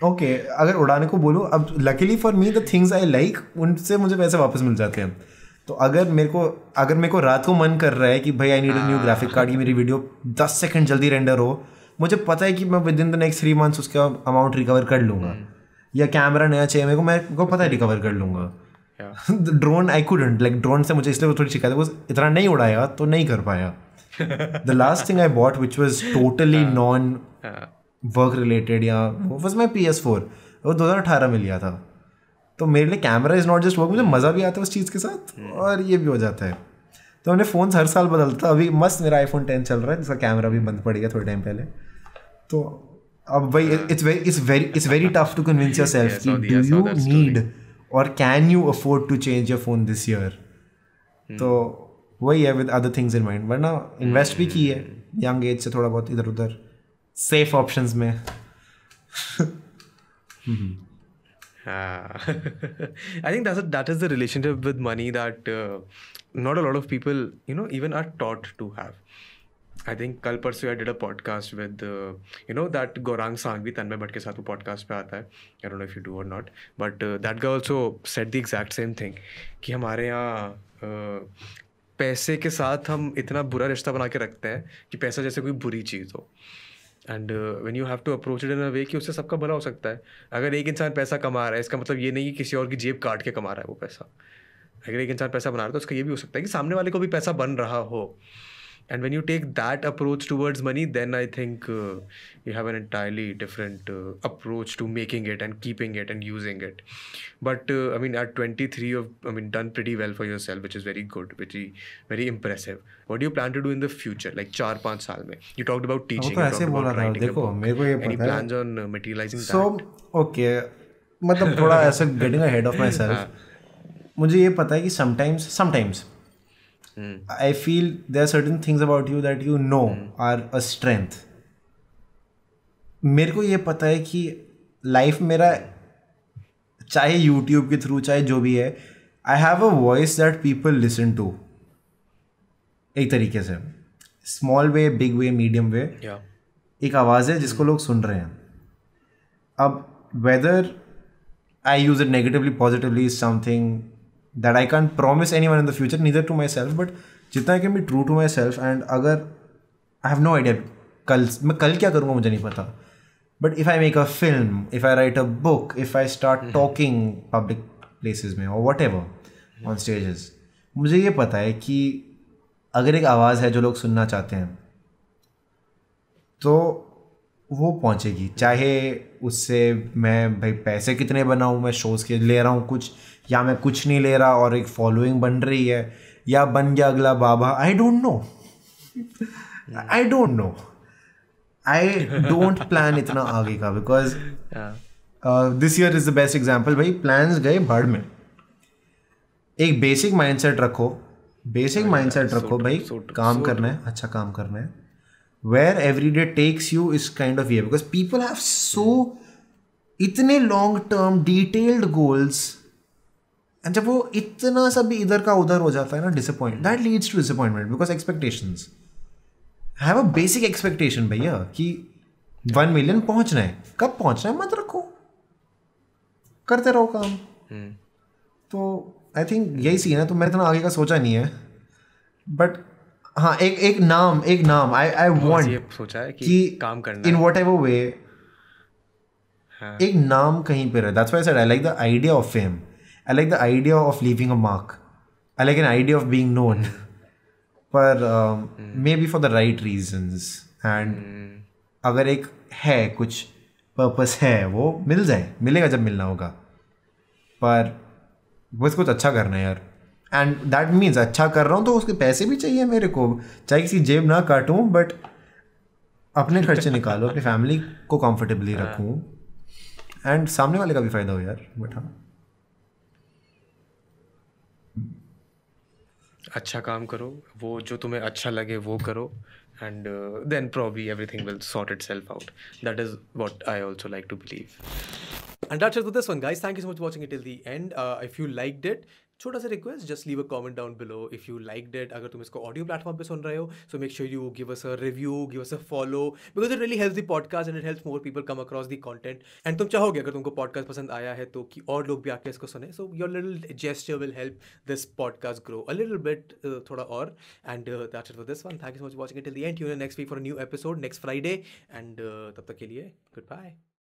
ओके अगर उड़ाने को बोलूँ अब luckily for me the things I like उनसे मुझे पैसे वापस मिल जाते हैं तो अगर मेरे को अगर मेरे को रात को मन कर रहा है कि भाई I need a new graphic card की मेरी वीडियो दस सेकंड जल्दी रेंडर हो मुझे पता है कि मैं within the next three months उसका अमाउंट रिकवर कर लूँगा हम्म। या कैमरा नया चाहिए मेरे को मेरे को पता है रिकवर कर लूँगा drone I couldn't like drone से मुझे इसलिए थोड़ी शिकायत है इतना नहीं उड़ाया तो नहीं कर पाया the last thing I bought, which was totally non work related या वो was my P S four वो दो हज़ार अठारह में लिया था तो मेरे लिए camera is not just work मुझे मज़ा भी आता है उस चीज़ के साथ hmm. और ये भी हो जाता है तो मैंने फ़ोन हर साल बदलता अभी मस्त मेरा आईफोन टेन चल रहा है जिसका कैमरा भी बंद पड़ गया थोड़े टाइम पहले तो अब भाई it's very it's very it's very tough to convince yourself की डू यू नीड और can you afford to change your phone this year तो वही है with other things in mind वरना इन्वेस्ट भी hmm. की है यंग एज से थोड़ा बहुत इधर उधर सेफ ऑप्शन में I think that that is the relationship with money that not a lot of people you know even are taught to have I think कल परसों I did a podcast with you know that Gaurang भी तन्मय भट्ट के साथ वो podcast पे आता है I don't know if you do और not but that go also said the exact same thing कि हमारे यहाँ uh, पैसे के साथ हम इतना बुरा रिश्ता बना के रखते हैं कि पैसा जैसे कोई बुरी चीज़ हो and when you have to approach it in a way कि उससे सबका भला हो सकता है अगर एक इंसान पैसा कमा रहा है इसका मतलब ये नहीं कि किसी और की जेब काट के कमा रहा है वो पैसा अगर एक इंसान पैसा बना रहा है तो उसका ये भी हो सकता है कि सामने वाले को भी पैसा बन रहा हो and when you take that approach towards money then i think uh, you have an entirely different uh, approach to making it and keeping it and using it but uh, i mean at 23 you've i mean done pretty well for yourself which is very good which is very impressive what do you plan to do in the future like 4 5 saal mein you talked about teaching you talked about writing dekho, a book any plans on uh, materializing so, that so okay मतलब थोड़ा ऐसा getting ahead of myself मुझे ये पता है कि sometimes I feel there certain things about you that you know are know mm. मेरे को ये पता है कि लाइफ मेरा चाहे यूट्यूब के थ्रू चाहे जो भी है I have a voice that people listen to एक तरीके से small way big way medium way एक आवाज़ है जिसको hmm. लोग सुन रहे हैं अब whether I use it negatively positively is something that I can promise anyone in the future neither to myself but जितना I can be true to myself and अगर I have no idea कल मैं कल क्या करूँगा मुझे नहीं पता but if I make a film if I write a book if I start talking public places में और वट एवर ऑन स्टेजेस मुझे ये पता है कि अगर एक आवाज़ है जो लोग सुनना चाहते हैं तो वो पहुंचेगी चाहे उससे मैं भाई पैसे कितने बनाऊँ मैं शोज़ के ले रहा हूँ कुछ या मैं कुछ नहीं ले रहा और एक फॉलोइंग बन रही है या बन गया अगला बाबा I don't know I don't know I don't plan इतना आगे का because this year is the best example भाई प्लान गए भड़ में एक बेसिक सेट रखो बेसिक सेट रखो भाई काम करना है अच्छा काम करना है where every day takes you is kind of ये बिकॉज पीपल हैव सो इतने long term detailed goals and जब वो इतना सा भी इधर का उधर हो जाता है ना disappoint that leads to disappointment because expectation have a basic expectation भैया कि वन मिलियन पहुंचना है कब पहुंचना है मत रखो करते रहो काम हम्म। तो आई थिंक यही सीन है तो मैंने इतना आगे का सोचा नहीं है बट हाँ एक एक नाम एक नाम आई आई वॉन्ट सोचा है कि, कि काम करना इन वॉट एवर वे एक नाम कहीं पर है that's said I like the idea of fame I like the idea of leaving a mark I like an idea of being known पर maybe for the right reasons and अगर एक है कुछ पर्पस है वो मिल जाए मिलेगा जब मिलना होगा पर बस कुछ अच्छा करना है यार एंड दैट मीन्स अच्छा कर रहा हूँ तो उसके पैसे भी चाहिए मेरे को चाहे किसी जेब ना काटूँ बट अपने खर्चे निकालो अपनी फैमिली को कंफर्टेबली रखूँ एंड सामने वाले का भी फ़ायदा हो यार बट हाँ अच्छा काम करो वो जो तुम्हें अच्छा लगे वो करो and then probably everything will sort itself out that is what I also like to believe and that's with this one guys thank you so much watching it is the end if you like it छोटा सा request just leave a comment down below if you like that अगर तुम इसको audio platform पे सुन रहे हो so make sure you give us a review give us a follow because it really help the podcast and it help more people come across the content and तुम चाहोगे अगर तुमको पॉडकास्ट पसंद आया है तो कि और लोग भी आके इसको सुने so your little gesture will help this podcast grow a little bit थोड़ा और and that's for this one thank you so much watching till the end you next week for new episode next Friday and तब तक के लिए good bye